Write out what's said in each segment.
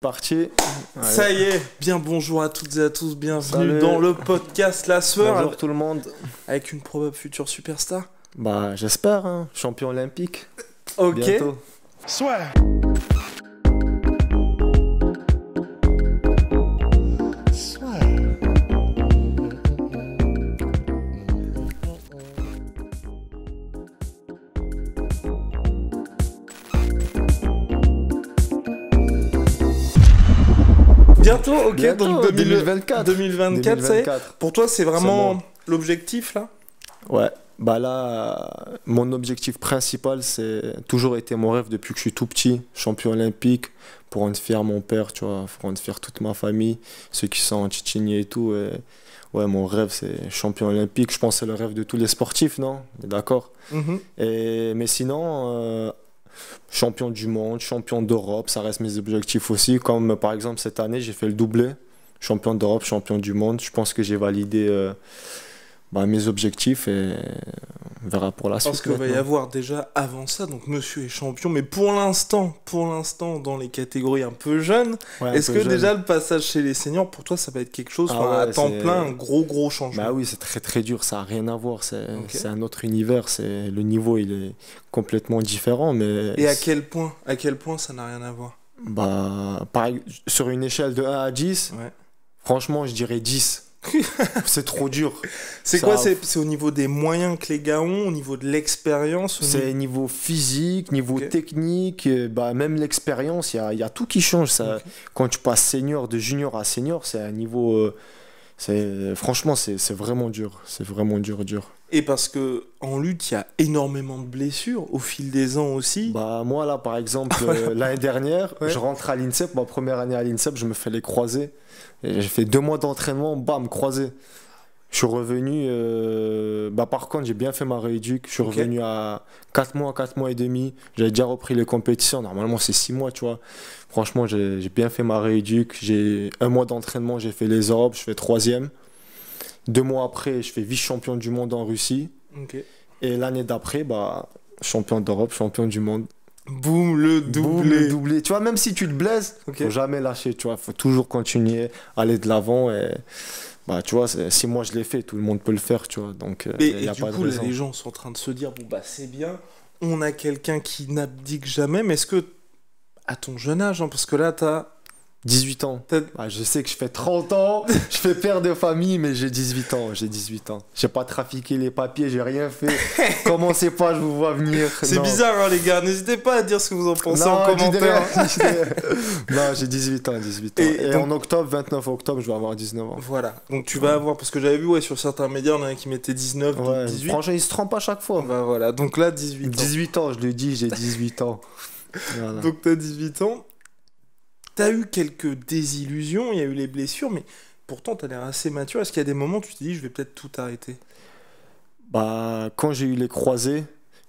Parti. Ça y est, bien bonjour à toutes et à tous, bienvenue dans le podcast La soeur. Bonjour tout le monde. Avec une probable future superstar. Bah j'espère, hein. champion olympique. Ok. Bientôt. Bientôt, ok. 2024. 2024, Pour toi, c'est vraiment l'objectif là Ouais. Bah là, mon objectif principal, c'est toujours été mon rêve depuis que je suis tout petit, champion olympique, pour rendre fier mon père, tu vois, pour rendre fier toute ma famille, ceux qui sont en Tchétchénie et tout. ouais, mon rêve, c'est champion olympique. Je pense que c'est le rêve de tous les sportifs, non D'accord mhm. Mais sinon, euh, champion du monde, champion d'Europe, ça reste mes objectifs aussi. Comme par exemple cette année, j'ai fait le doublé, champion d'Europe, champion du monde. Je pense que j'ai validé euh, bah, mes objectifs et on verra pour la suite. Parce qu'il va y avoir déjà avant ça, donc monsieur est champion, mais pour l'instant, pour l'instant, dans les catégories un peu jeunes, est-ce que déjà le passage chez les seniors, pour toi, ça va être quelque chose ah à temps plein, un gros, gros changement Bah oui, c'est très, très dur, ça n'a rien à voir, c'est un autre univers, c'est le niveau, il est complètement différent. Mais... Et à quel point, à quel point ça n'a rien à voir bah, pareil, Sur une échelle de 1 à 10, franchement, je dirais 10 c'est trop dur. C'est quoi C'est au niveau des moyens que les gars ont, au niveau de l'expérience C'est niveau... niveau physique, niveau technique, euh, bah, même l'expérience, il y, a, tout qui change. Ça. Quand tu passes senior de junior à senior, c'est un niveau. Euh, c'est euh, franchement, c'est vraiment dur. C'est vraiment dur, dur. Et parce que en lutte, il y a énormément de blessures au fil des ans aussi. Bah moi là, par exemple, euh, l'année dernière, je rentre à l'INSEP, ma première année à l'INSEP, je me fais les croisés. J'ai fait deux mois d'entraînement, bam, croisé. Je suis revenu, euh, bah par contre, j'ai bien fait ma rééduque. Je suis revenu à 4 mois, 4 mois et demi. J'avais déjà repris les compétitions. Normalement, c'est six mois, tu vois. Franchement, j'ai bien fait ma rééduque. J'ai un mois d'entraînement, j'ai fait les orbes, je fais troisième. Deux mois après, je fais vice-champion du monde en Russie. Et l'année d'après, bah, champion d'Europe, champion du monde. Boum, le doublé. Tu vois, même si tu te blesses, faut jamais lâcher, tu vois. Faut toujours continuer, aller de l'avant et... Bah, tu vois, si moi je l'ai fait, tout le monde peut le faire, tu vois. Donc, euh, et, du coup, les gens sont en train de se dire, bon, bah, c'est bien, on a quelqu'un qui n'abdique jamais, mais est-ce que, à ton jeune âge, hein, parce que là, tu as 18 ans. je sais que je fais 30 ans, je fais père de famille, mais j'ai 18 ans. J'ai 18 ans. J'ai pas trafiqué les papiers, j'ai rien fait. Commencez pas, je vous vois venir. C'est bizarre, hein, les gars. N'hésitez pas à dire ce que vous en pensez en commentaire. non, j'ai 18 ans, 18 ans. Et, en octobre, 29 octobre, je vais avoir 19 ans. Voilà. Donc tu vas avoir, parce que j'avais vu ouais, sur certains médias, on en a qui mettait 19, ouais, 18. Franchement, il se trempe à chaque fois. Bah voilà. Donc là, 18 ans. 18 ans, je le dis, j'ai 18 ans. Donc t'as 18 ans. T'as eu quelques désillusions, il y a eu les blessures, mais pourtant t'as l'air assez mature. Est-ce qu'il y a des moments où tu t'es dit je vais peut-être tout arrêter Bah quand j'ai eu les croisés,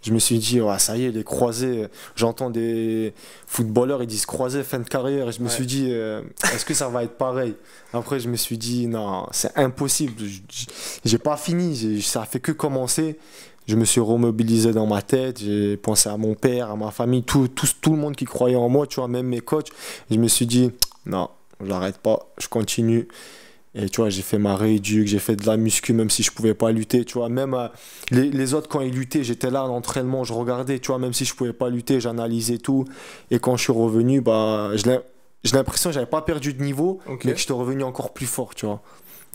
je me suis dit, ah, ça y est, les croisés. J'entends des footballeurs, ils disent croisés, fin de carrière. Et je me suis dit, euh, est-ce que ça va être pareil Après, je me suis dit, non, c'est impossible. J'ai pas fini. Ça fait que commencer je me suis remobilisé dans ma tête, j'ai pensé à mon père, à ma famille, tout, tout, le monde qui croyait en moi, tu vois, même mes coachs. Je me suis dit, non, je j'arrête pas, je continue. Et tu vois, j'ai fait ma rééduque, j'ai fait de la muscu, même si je pouvais pas lutter. Tu vois, même euh, les, autres, quand ils luttaient, j'étais là à l'entraînement, je regardais. Tu vois, même si je pouvais pas lutter, j'analysais tout. Et quand je suis revenu, bah, j'ai l'impression que j'avais pas perdu de niveau, mais que j'étais revenu encore plus fort, tu vois.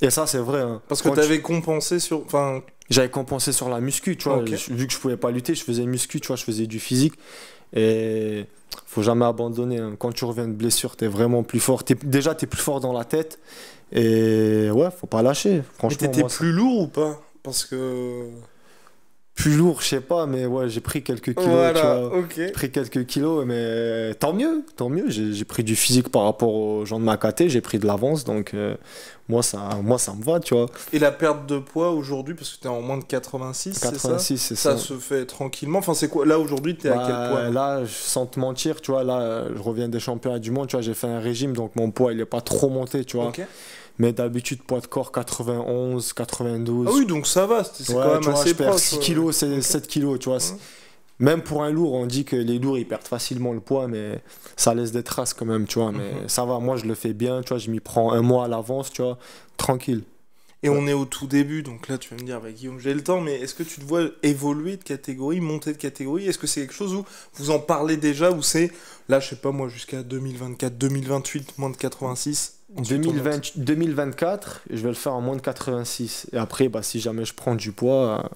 Et ça, c'est vrai. Hein. Parce que tu avais compensé sur. Enfin... J'avais compensé sur la muscu, tu vois. vu que je pouvais pas lutter, je faisais muscu, tu vois, je faisais du physique. Et faut jamais abandonner. Hein. Quand tu reviens de blessure, tu es vraiment plus fort. Déjà, tu es plus fort dans la tête. Et ouais, faut pas lâcher. Franchement. Mais t'étais plus lourd ou pas Parce que plus lourd, je sais pas, mais ouais, j'ai pris quelques kilos. tu vois. pris quelques kilos, mais tant mieux, tant mieux. J'ai pris du physique par rapport aux gens de ma caté, j'ai pris de l'avance, donc euh, moi, ça, moi, ça me va, tu vois. Et la perte de poids aujourd'hui, parce que tu es en moins de 86, 86 c'est ça, ça, se fait tranquillement. Enfin, c'est quoi Là, aujourd'hui, tu es à quel bah, poids Là, sans te mentir, tu vois, là, je reviens des championnats du monde, tu vois, j'ai fait un régime, donc mon poids, il est pas trop monté, tu vois. Ok mais d'habitude poids de corps 91, 92. Ah oui, donc ça va, c'est quand même assez 6 kg, c'est 7 kg tu vois. Même pour un lourd, on dit que les lourds ils perdent facilement le poids, mais ça laisse des traces quand même, tu vois. Mais mhm. ça va, moi je le fais bien, tu vois, je m'y prends un mois à l'avance, tu vois, tranquille. Et on est au tout début, donc là tu vas me dire, bah, Guillaume, j'ai le temps, mais est-ce que tu te vois évoluer de catégorie, monter de catégorie Est-ce que c'est quelque chose où vous en parlez déjà, ou c'est, là je sais pas moi, jusqu'à 2024, 2028, moins de 86 2020, 2024, je vais le faire en moins de 86. Et après, bah, si jamais je prends du poids,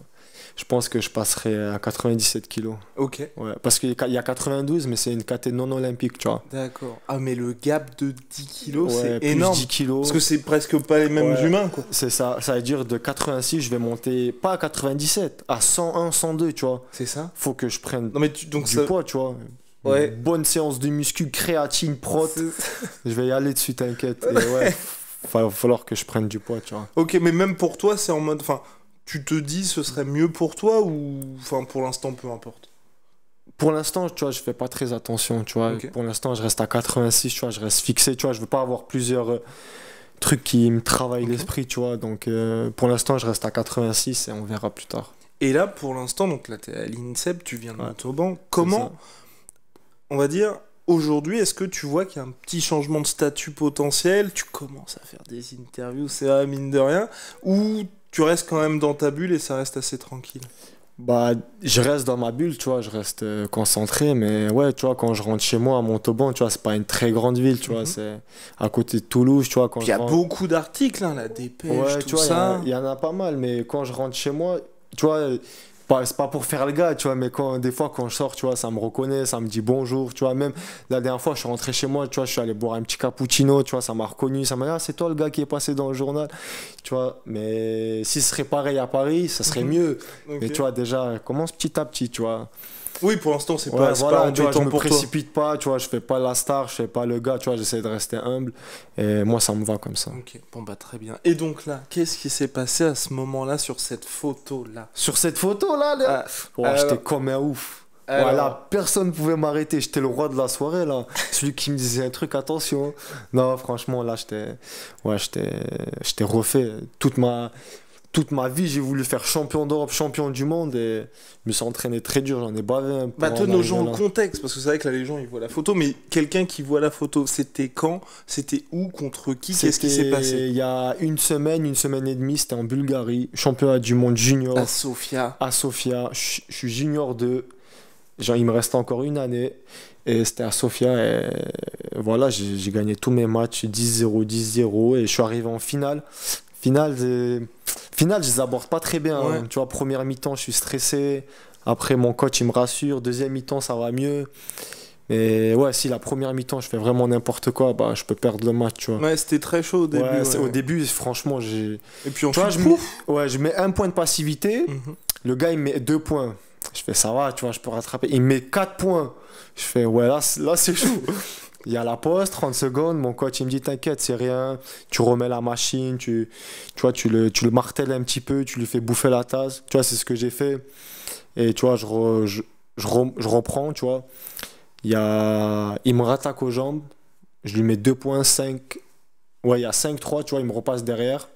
je pense que je passerai à 97 kilos. Ok. Ouais, parce qu'il y a 92, mais c'est une catégorie non olympique, tu vois. D'accord. Ah, mais le gap de 10 kilos, c'est énorme. Parce que c'est presque pas les mêmes humains, quoi. C'est ça. Ça veut dire de 86, je vais monter pas à 97, à 101, 102, tu vois. C'est ça. Faut que je prenne non, mais tu, donc du poids, tu vois. Ouais. Bonne séance de muscu, créatine, prot. Je vais y aller dessus, t'inquiète. Il va falloir que je prenne du poids, tu vois. Ok, mais même pour toi, c'est en mode. Enfin, tu te dis ce serait mieux pour toi ou. Enfin, pour l'instant, peu importe pour l'instant, tu vois, je fais pas très attention, tu vois. Pour l'instant, je reste à 86, tu vois, je reste fixé, tu vois, je veux pas avoir plusieurs euh, trucs qui me travaillent l'esprit, tu vois. Donc euh, pour l'instant, je reste à 86 et on verra plus tard. Et là, pour l'instant, donc là, tu es à l'INSEP, tu viens de ouais. Montauban. Comment on va dire, aujourd'hui, est-ce que tu vois qu'il y a un petit changement de statut potentiel Tu commences à faire des interviews, c'est à mine de rien, ou tu restes quand même dans ta bulle et ça reste assez tranquille bah, je reste dans ma bulle, tu vois, je reste euh, concentré, mais ouais, tu vois, quand je rentre chez moi à Montauban, tu vois, c'est pas une très grande ville, tu vois, mhm. c'est à côté de Toulouse, tu vois. il y a beaucoup d'articles, hein, la dépêche, ouais, tout tu vois, ça. Il y, en a pas mal, mais quand je rentre chez moi, tu vois, pas, c'est pas pour faire le gars, tu vois, mais quand, des fois, quand je sors, tu vois, ça me reconnaît, ça me dit bonjour, tu vois, même la dernière fois, je suis rentré chez moi, tu vois, je suis allé boire un petit cappuccino, tu vois, ça m'a reconnu, ça m'a dit, ah, c'est toi le gars qui est passé dans le journal, tu vois, mais si ce serait pareil à Paris, ça serait mhm. mieux. Mais tu vois, déjà, commence petit à petit, tu vois. Oui, pour l'instant, c'est pas, voilà, pas tu vois, Je me précipite pas, tu vois, je fais pas la star, je fais pas le gars, tu vois, j'essaie de rester humble. Et moi, ça me va comme ça. Ok, bon, bah très bien. Et donc là, qu'est-ce qui s'est passé à ce moment-là sur cette photo-là Sur cette photo-là, ah, J'étais comme un ouf. Voilà, personne pouvait m'arrêter. J'étais le roi de la soirée, là. Celui qui me disait un truc, attention. Non, franchement, là, j'étais. Ouais, J'étais refait. Toute ma toute ma vie, j'ai voulu faire champion d'Europe, champion du monde, et je me suis entraîné très dur, j'en ai bavé un peu. Bah, nos gens le contexte, parce que c'est vrai que là, les gens, ils voient la photo, mais quelqu'un qui voit la photo, c'était quand C'était où Contre qui Qu'est-ce qui s'est passé Il y a une semaine, une semaine et demie, c'était en Bulgarie, championnat du monde junior. À Sofia. À Sofia, je suis junior 2. Genre, il me reste encore une année. Et c'était à Sofia. Et voilà, j'ai gagné tous mes matchs 10-0, 10-0. Et je suis arrivé en finale. Finale, final, je les aborde pas très bien. Hein. Tu vois, première mi-temps, je suis stressé. Après, mon coach, il me rassure. Deuxième mi-temps, ça va mieux. Et ouais, si la première mi-temps, je fais vraiment n'importe quoi, bah, je peux perdre le match, tu vois. Ouais, c'était très chaud au début. Au début, franchement, j'ai. Et puis je mets, Ouais, je mets un point de passivité. Mhm. Le gars, il met deux points. Je fais ça va, tu vois, je peux rattraper. Il met quatre points. Je fais ouais, là, là c'est chaud. Il y a la pause, 30 secondes, mon coach il me dit t'inquiète, c'est rien, tu remets la machine, tu, tu, tu, le, tu le martèles un petit peu, tu lui fais bouffer la tasse. Tu vois, c'est ce que j'ai fait. Et tu vois, je, je, reprends, tu vois. Il, y il me rattaque aux jambes, je lui mets 2.5. Ouais, il y a 5-3, tu vois, il me repasse derrière.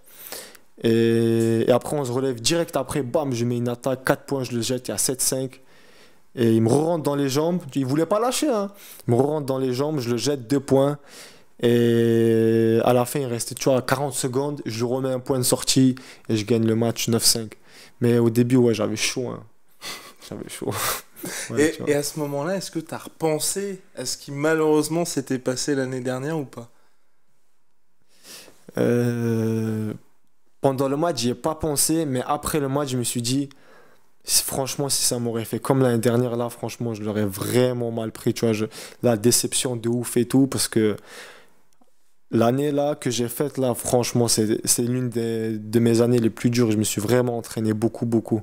Et, après, on se relève direct après, bam, je mets une attaque, 4 points, je le jette, il y a 7-5. Et il me rentre dans les jambes. Il voulait pas lâcher. Hein. Il me rentre dans les jambes, je le jette deux points. Et à la fin, il restait tu vois, 40 secondes. Je remets un point de sortie et je gagne le match 9-5. Mais au début, ouais, j'avais chaud. Hein. j'avais chaud. et, à ce moment-là, est-ce que tu as repensé à ce qui malheureusement s'était passé l'année dernière ou pas euh, Pendant le match, j'y ai pas pensé, mais après le match, je me suis dit, franchement, si ça m'aurait fait comme l'année dernière, là, franchement, je l'aurais vraiment mal pris. Tu vois, la déception de ouf et tout, parce que l'année là que j'ai faite, là, franchement, c'est l'une de mes années les plus dures. Je me suis vraiment entraîné beaucoup, beaucoup.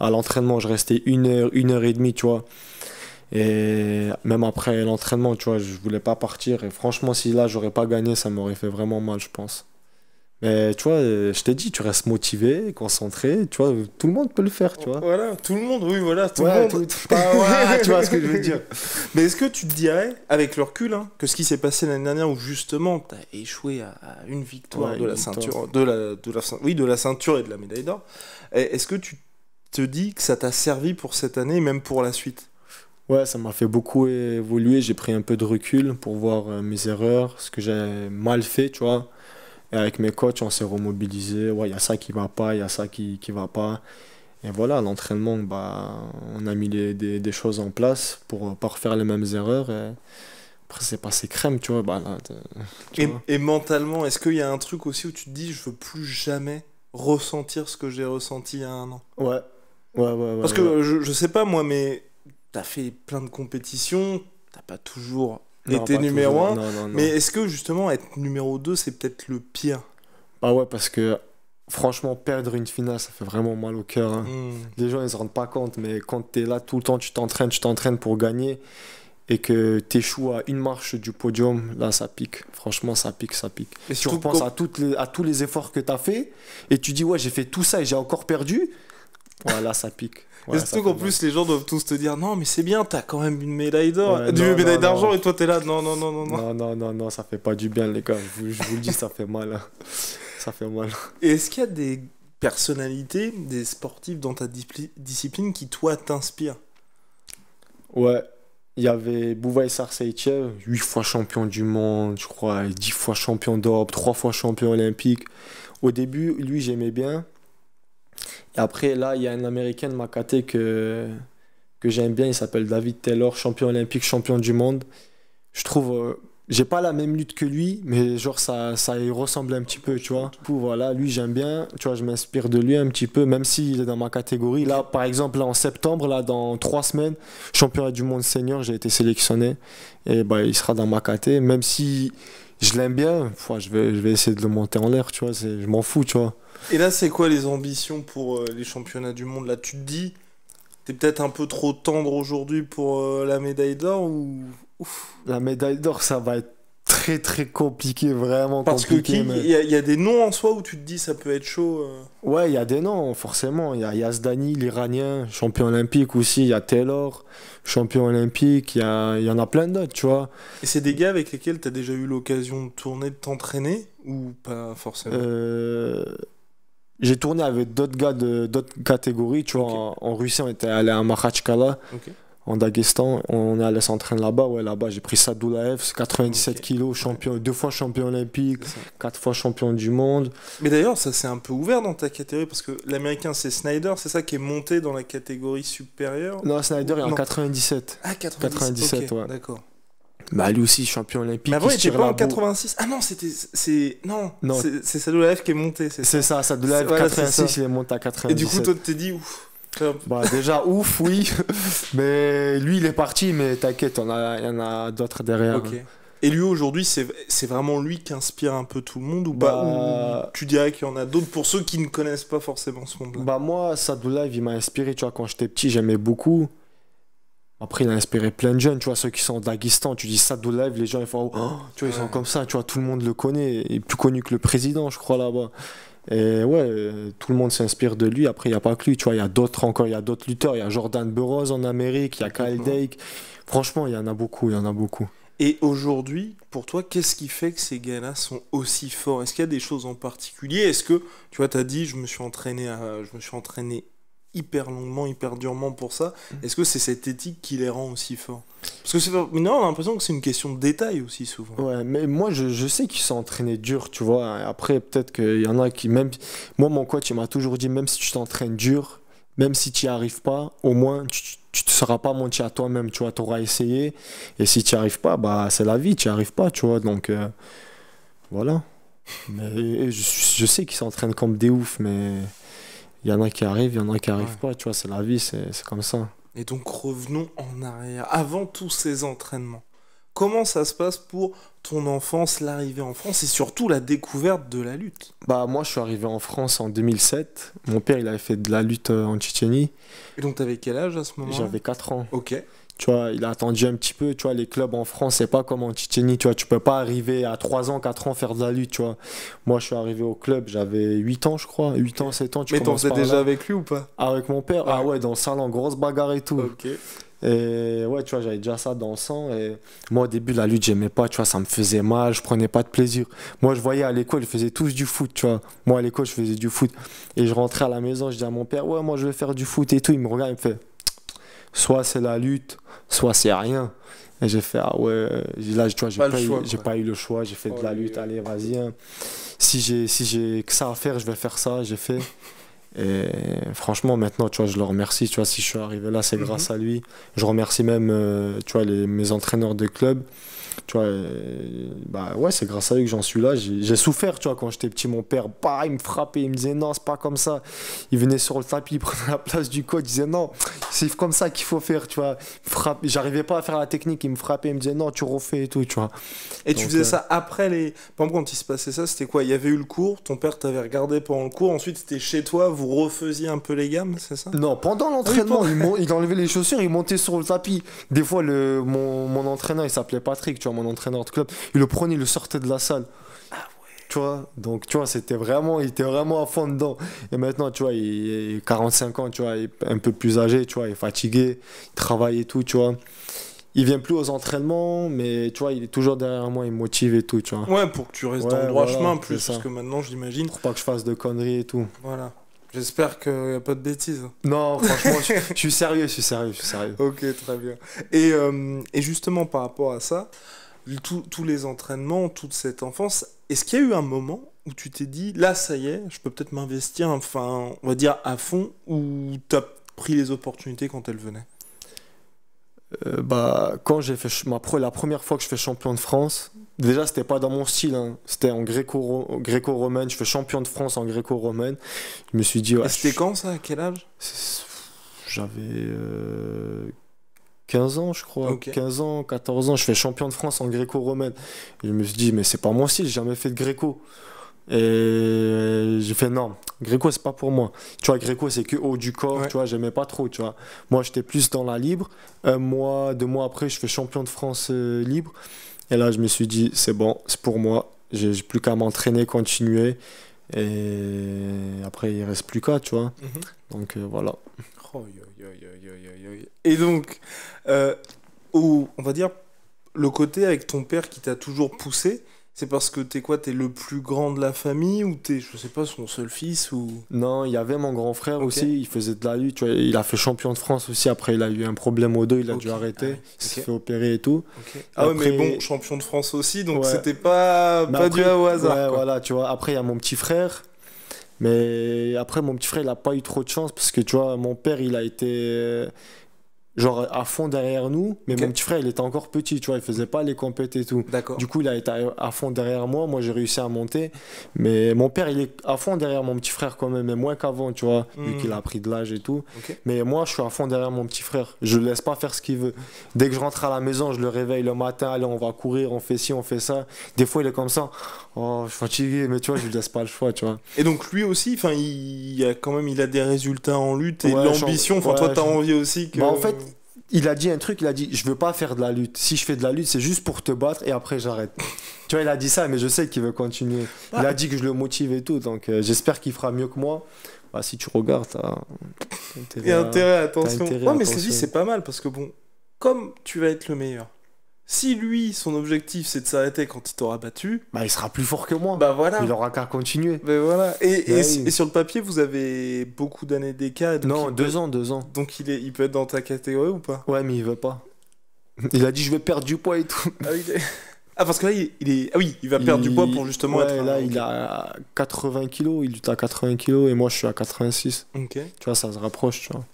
À l'entraînement, je restais une heure, une heure et demie, tu vois. Et même après l'entraînement, tu vois, je voulais pas partir. Et franchement, si là, j'aurais pas gagné, ça m'aurait fait vraiment mal, je pense. Mais tu vois, euh, je t'ai dit, tu restes motivé, concentré, tu vois, tout le monde peut le faire, tu vois. Voilà, tout le monde, oui, voilà, tout le monde. tu vois ce que je veux dire. Mais est-ce que tu te dirais, avec le recul, hein, que ce qui s'est passé l'année dernière où justement tu as échoué à, une victoire de, la Ceinture, de, la de la, de la ceinture et de la médaille d'or, est-ce que tu te dis que ça t'a servi pour cette année, même pour la suite Ouais, ça m'a fait beaucoup évoluer. J'ai pris un peu de recul pour voir euh, mes erreurs, ce que j'ai mal fait, tu vois. Et avec mes coachs, on s'est remobilisé. Ouais, il y a ça qui va pas, il y a ça qui, ne va pas. Et voilà, l'entraînement, bah, on a mis des, choses en place pour ne euh, pas refaire les mêmes erreurs. après, c'est passé crème, tu vois. Bah, et, mentalement, est-ce qu'il y a un truc aussi où tu te dis, je veux plus jamais ressentir ce que j'ai ressenti il y a un an Ouais. Ouais, ouais, Parce que Je, je sais pas, moi, mais tu as fait plein de compétitions, t'as pas toujours t'es numéro 1. Mais est-ce que justement être numéro 2, c'est peut-être le pire Bah ouais, parce que franchement, perdre une finale, ça fait vraiment mal au cœur. Hein. Hmm. Les gens, ils ne se rendent pas compte, mais quand t'es là tout le temps, tu t'entraînes, tu t'entraînes pour gagner et que tu à une marche du podium, là, ça pique. Franchement, ça pique, ça pique. Et tu repenses à, toutes à tous les efforts que t'as fait et tu dis, ouais, j'ai fait tout ça et j'ai encore perdu. là ça pique et surtout qu'en plus, les gens doivent tous te dire Non, mais c'est bien, t'as quand même une médaille d'or, une médaille d'argent, et toi t'es là. Non, non, non, non, non. Non, non, ça fait pas du bien, les gars. Je vous, le dis, ça fait mal. Hein. Ça fait mal. est-ce qu'il y a des personnalités, des sportifs dans ta discipline qui, toi, t'inspirent Ouais, il y avait Bouvaï Sarseïchev, 8 fois champion du monde, je crois, 10 fois champion d'Europe, 3 fois champion olympique. Au début, lui, j'aimais bien. Et après, là, il y a un Américain de Makate que, que j'aime bien. Il s'appelle David Taylor, champion olympique, champion du monde. Je trouve. Euh, j'ai pas la même lutte que lui, mais genre ça, ça ressemble un petit peu, tu vois. Du coup, voilà, lui j'aime bien, tu vois, je m'inspire de lui un petit peu, même s'il est dans ma catégorie. Là, par exemple, en septembre, là, dans trois semaines, championnat du monde senior, j'ai été sélectionné, et bah, il sera dans ma catégorie, même si je l'aime bien, je, vais, je vais essayer de le monter en l'air, tu vois, je m'en fous, tu vois. Et là, c'est quoi les ambitions pour euh, les championnats du monde Là, tu te dis, t'es peut-être un peu trop tendre aujourd'hui pour euh, la médaille d'or ou. La médaille d'or, ça va être très très compliqué, vraiment Parce compliqué. Parce qu'il y, a des noms en soi où tu te dis ça peut être chaud. Euh. Ouais, il y a des noms, forcément. Il y a Yazdani, l'Iranien, champion olympique aussi. Il y a Taylor, champion olympique. Il y, y en a plein d'autres, tu vois. Et c'est des gars avec lesquels tu as déjà eu l'occasion de tourner, de t'entraîner ou pas forcément euh, J'ai tourné avec d'autres gars de d'autres catégories, tu vois. En, Russie, on était allé à Makhachkala en Dagestan, On est allé s'entraîner là-bas. Ouais, là-bas, j'ai pris C'est 97 kilos, champion, deux fois champion olympique, quatre fois champion du monde. Mais d'ailleurs, ça c'est un peu ouvert dans ta catégorie parce que l'américain c'est Snyder, c'est ça qui est monté dans la catégorie supérieure Non, Snyder est en 97. Ah, 97. 97, ouais. D'accord. Bah lui aussi champion olympique. Mais avant il était pas en 86. Ah non, c'était c'est non, c'est qui est monté, c'est ça. C'est ça, 86, il est monté à 96. Et du coup toi tu t'es dit ouf. Bah, déjà ouf, oui. Mais lui, il est parti, mais t'inquiète, il y en a d'autres derrière. Et lui, aujourd'hui, c'est vraiment lui qui inspire un peu tout le monde ou bah, Tu dirais qu'il y en a d'autres pour ceux qui ne connaissent pas forcément ce monde-là Bah, moi, Live il m'a inspiré. Tu vois, quand j'étais petit, j'aimais beaucoup. Après, il a inspiré plein de jeunes, tu vois, ceux qui sont en Tu dis Live les gens, ils font, oh, tu vois, ils sont comme ça, tu vois, tout le monde le connaît. Il est plus connu que le président, je crois, là-bas. Et ouais, euh, tout le monde s'inspire de lui. Après, il n'y a pas que lui, tu vois, il y a d'autres encore, il y a d'autres lutteurs. Il y a Jordan Burroughs en Amérique, il y a Kyle Dake. Franchement, il y en a beaucoup, il y en a beaucoup. Et aujourd'hui, pour toi, qu'est-ce qui fait que ces gars-là sont aussi forts Est-ce qu'il y a des choses en particulier Est-ce que, tu vois, tu as dit, je me suis entraîné, à, je me suis entraîné hyper longuement, hyper durement pour ça. Mm. Est-ce que c'est cette éthique qui les rend aussi forts Parce que c'est non, on a l'impression que c'est une question de détail aussi souvent. Ouais, mais moi je, sais qu'ils sont entraînés dur, tu vois. Après peut-être qu'il y en a qui même moi mon coach il m'a toujours dit même si tu t'entraînes dur, même si tu n'y arrives pas, au moins tu, tu te seras pas menti à toi-même, tu vois, tu auras essayé et si tu n'y arrives pas, bah c'est la vie, tu n'y arrives pas, tu vois. Donc euh, voilà. Mais je, je sais qu'ils s'entraînent comme des oufs mais il y en a qui arrivent, il y en a qui n'arrivent pas, tu vois, c'est la vie, c'est comme ça. Et donc revenons en arrière, avant tous ces entraînements, comment ça se passe pour ton enfance, l'arrivée en France et surtout la découverte de la lutte Bah moi je suis arrivé en France en 2007, mon père il avait fait de la lutte euh, en Tchétchénie. Et donc t'avais quel âge à ce moment J'avais 4 ans. Ok. Tu vois, il a attendu un petit peu. Tu vois, les clubs en France, c'est pas comme en Tchétchénie. Tu vois, tu peux pas arriver à 3 ans, 4 ans faire de la lutte. Tu vois, moi, je suis arrivé au club, j'avais 8 ans, je crois. 8 ans, 7 ans. Tu Mais t'en faisais déjà avec lui ou pas Avec mon père. Ah ouais, dans le salon, grosse bagarre et tout. Ok. Et ouais, tu vois, j'avais déjà ça dans le sang. Et moi, au début, la lutte, j'aimais pas, tu vois, ça me faisait mal, je prenais pas de plaisir. Moi, je voyais à l'école, ils faisaient tous du foot, tu vois. Moi, à l'école, je faisais du foot. Et je rentrais à la maison, je dis à mon père, ouais, moi, je vais faire du foot et tout. Il me regarde, il me fait, soit c'est la lutte, soit c'est rien. Et j'ai fait, ah ouais, là, tu vois, j'ai pas, eu, le choix, j'ai fait de la oh, lutte, allez, vas-y. Hein. Si j'ai si que ça à faire, je vais faire ça, j'ai fait. Et franchement, maintenant, tu vois, je le remercie. Tu vois, si je suis arrivé là, c'est mhm. grâce à lui. Je remercie même, euh, tu vois, mes entraîneurs de club. Tu vois, euh, bah ouais, c'est grâce à lui que j'en suis là. J'ai souffert, tu vois, quand j'étais petit, mon père, bah, il me frappait, il me disait non, c'est pas comme ça. Il venait sur le tapis, il prenait la place du coach, il disait non, c'est comme ça qu'il faut faire, tu vois. J'arrivais pas à faire la technique, il me frappait, il me disait non, tu refais et tout, tu vois. Et tu faisais euh, ça après les. pendant quand il se passait ça, c'était quoi Il y avait eu le cours, ton père t'avait regardé pendant le cours, ensuite c'était chez toi, vous refaisiez un peu les gammes, c'est ça Non, pendant ah l'entraînement, il, enlevait les chaussures, il montait sur le tapis. Des fois, le... mon, mon entraîneur, il s'appelait Patrick, tu vois, mon entraîneur de club, il le prenait, il le sortait de la salle. Ah ouais. Tu vois, donc tu vois, c'était vraiment, il était vraiment à fond dedans. Et maintenant, tu vois, il est 45 ans, tu vois, il est un peu plus âgé, tu vois, il est fatigué, il travaille et tout, tu vois il vient plus aux entraînements, mais tu vois, il est toujours derrière moi, il motive et tout, tu vois. Ouais, pour que tu restes dans le droit chemin plus, parce que maintenant, j'imagine. Pour pas que je fasse de conneries et tout. Voilà. J'espère qu'il n'y a pas de bêtises. Non, franchement, je, suis sérieux, je suis sérieux, je suis sérieux. Ok, très bien. Et, euh, justement, par rapport à ça, tous les entraînements, toute cette enfance, est-ce qu'il y a eu un moment où tu t'es dit, là, ça y est, je peux peut-être m'investir, enfin, on va dire à fond, ou as pris les opportunités quand elles venaient euh, bah, quand j'ai fait ma la première fois que je fais champion de France, déjà c'était pas dans mon style, hein. c'était en gréco-romaine, je fais champion de France en gréco-romaine. Je me suis dit. Ouais, c'était quand ça À quel âge J'avais 15 euh, ans, je crois. 15 ans, 14 ans, je fais champion de France en gréco-romaine. Je me suis dit, mais c'est pas mon style, j'ai jamais fait de gréco. Et j'ai fait non, Gréco c'est pas pour moi. Tu vois, Gréco c'est que haut du corps, tu vois, j'aimais pas trop, tu vois. Moi j'étais plus dans la libre. Un mois, deux mois après, je fais champion de France euh, libre. Et là je me suis dit, c'est bon, c'est pour moi. J'ai plus qu'à m'entraîner, continuer. Et après, il reste plus qu'à, tu vois. Donc voilà. Et donc, où, euh, on va dire, le côté avec ton père qui t'a toujours poussé c'est parce que t'es quoi T'es le plus grand de la famille ou t'es, je sais pas, son seul fils ou Non, il y avait mon grand frère aussi, il faisait de la lutte, tu vois, il a fait champion de France aussi, après il a eu un problème au dos, il a dû arrêter, ah il s'est fait opérer et tout. Ah ouais, mais bon, champion de France aussi, donc c'était pas, pas au hasard. Ouais, voilà, tu vois, après il y a mon petit frère, mais après mon petit frère il a pas eu trop de chance parce que tu vois, mon père il a été genre à fond derrière nous, mais mon petit frère il était encore petit, tu vois, il faisait pas les compètes et tout. Du coup, il a été à fond derrière moi, moi j'ai réussi à monter, mais mon père il est à fond derrière mon petit frère quand même, mais moins qu'avant, tu vois, vu hmm. qu'il a pris de l'âge et tout. Mais moi je suis à fond derrière mon petit frère, je le laisse pas faire ce qu'il veut. Dès que je rentre à la maison, je le réveille le matin, allez, on va courir, on fait ci, on fait ça. Des fois il est comme ça, oh, je suis fatigué, mais tu vois, je lui laisse pas le choix, tu vois. Et donc lui aussi, enfin, il... a quand même il a des résultats en lutte et l'ambition, enfin toi tu as envie aussi que bah, il a dit un truc, il a dit je veux pas faire de la lutte. Si je fais de la lutte, c'est juste pour te battre et après j'arrête. tu vois, il a dit ça, mais je sais qu'il veut continuer. Il bah. a dit que je le motive et tout, donc euh, j'espère qu'il fera mieux que moi. Bah, si tu regardes, t'as intérêt, intérêt, attention. ouais, mais c'est pas mal parce que bon, comme tu vas être le meilleur, si lui, son objectif, c'est de s'arrêter quand il t'aura battu, bah il sera plus fort que moi. Bah voilà. Il aura qu'à continuer. voilà. Bah et, sur le papier, vous avez beaucoup d'années d'écart. Non, deux ans, deux ans. Donc il, est, il peut être dans ta catégorie ou pas Ouais, mais il veut pas. Il a dit je vais perdre du poids et tout. Ah, ah parce que là, il, est. Ah oui, il va perdre du poids pour justement être. Là, il a 80 kilos. Il est à 80 kilos et moi, je suis à 86. Ok. Tu vois, ça se rapproche, tu vois.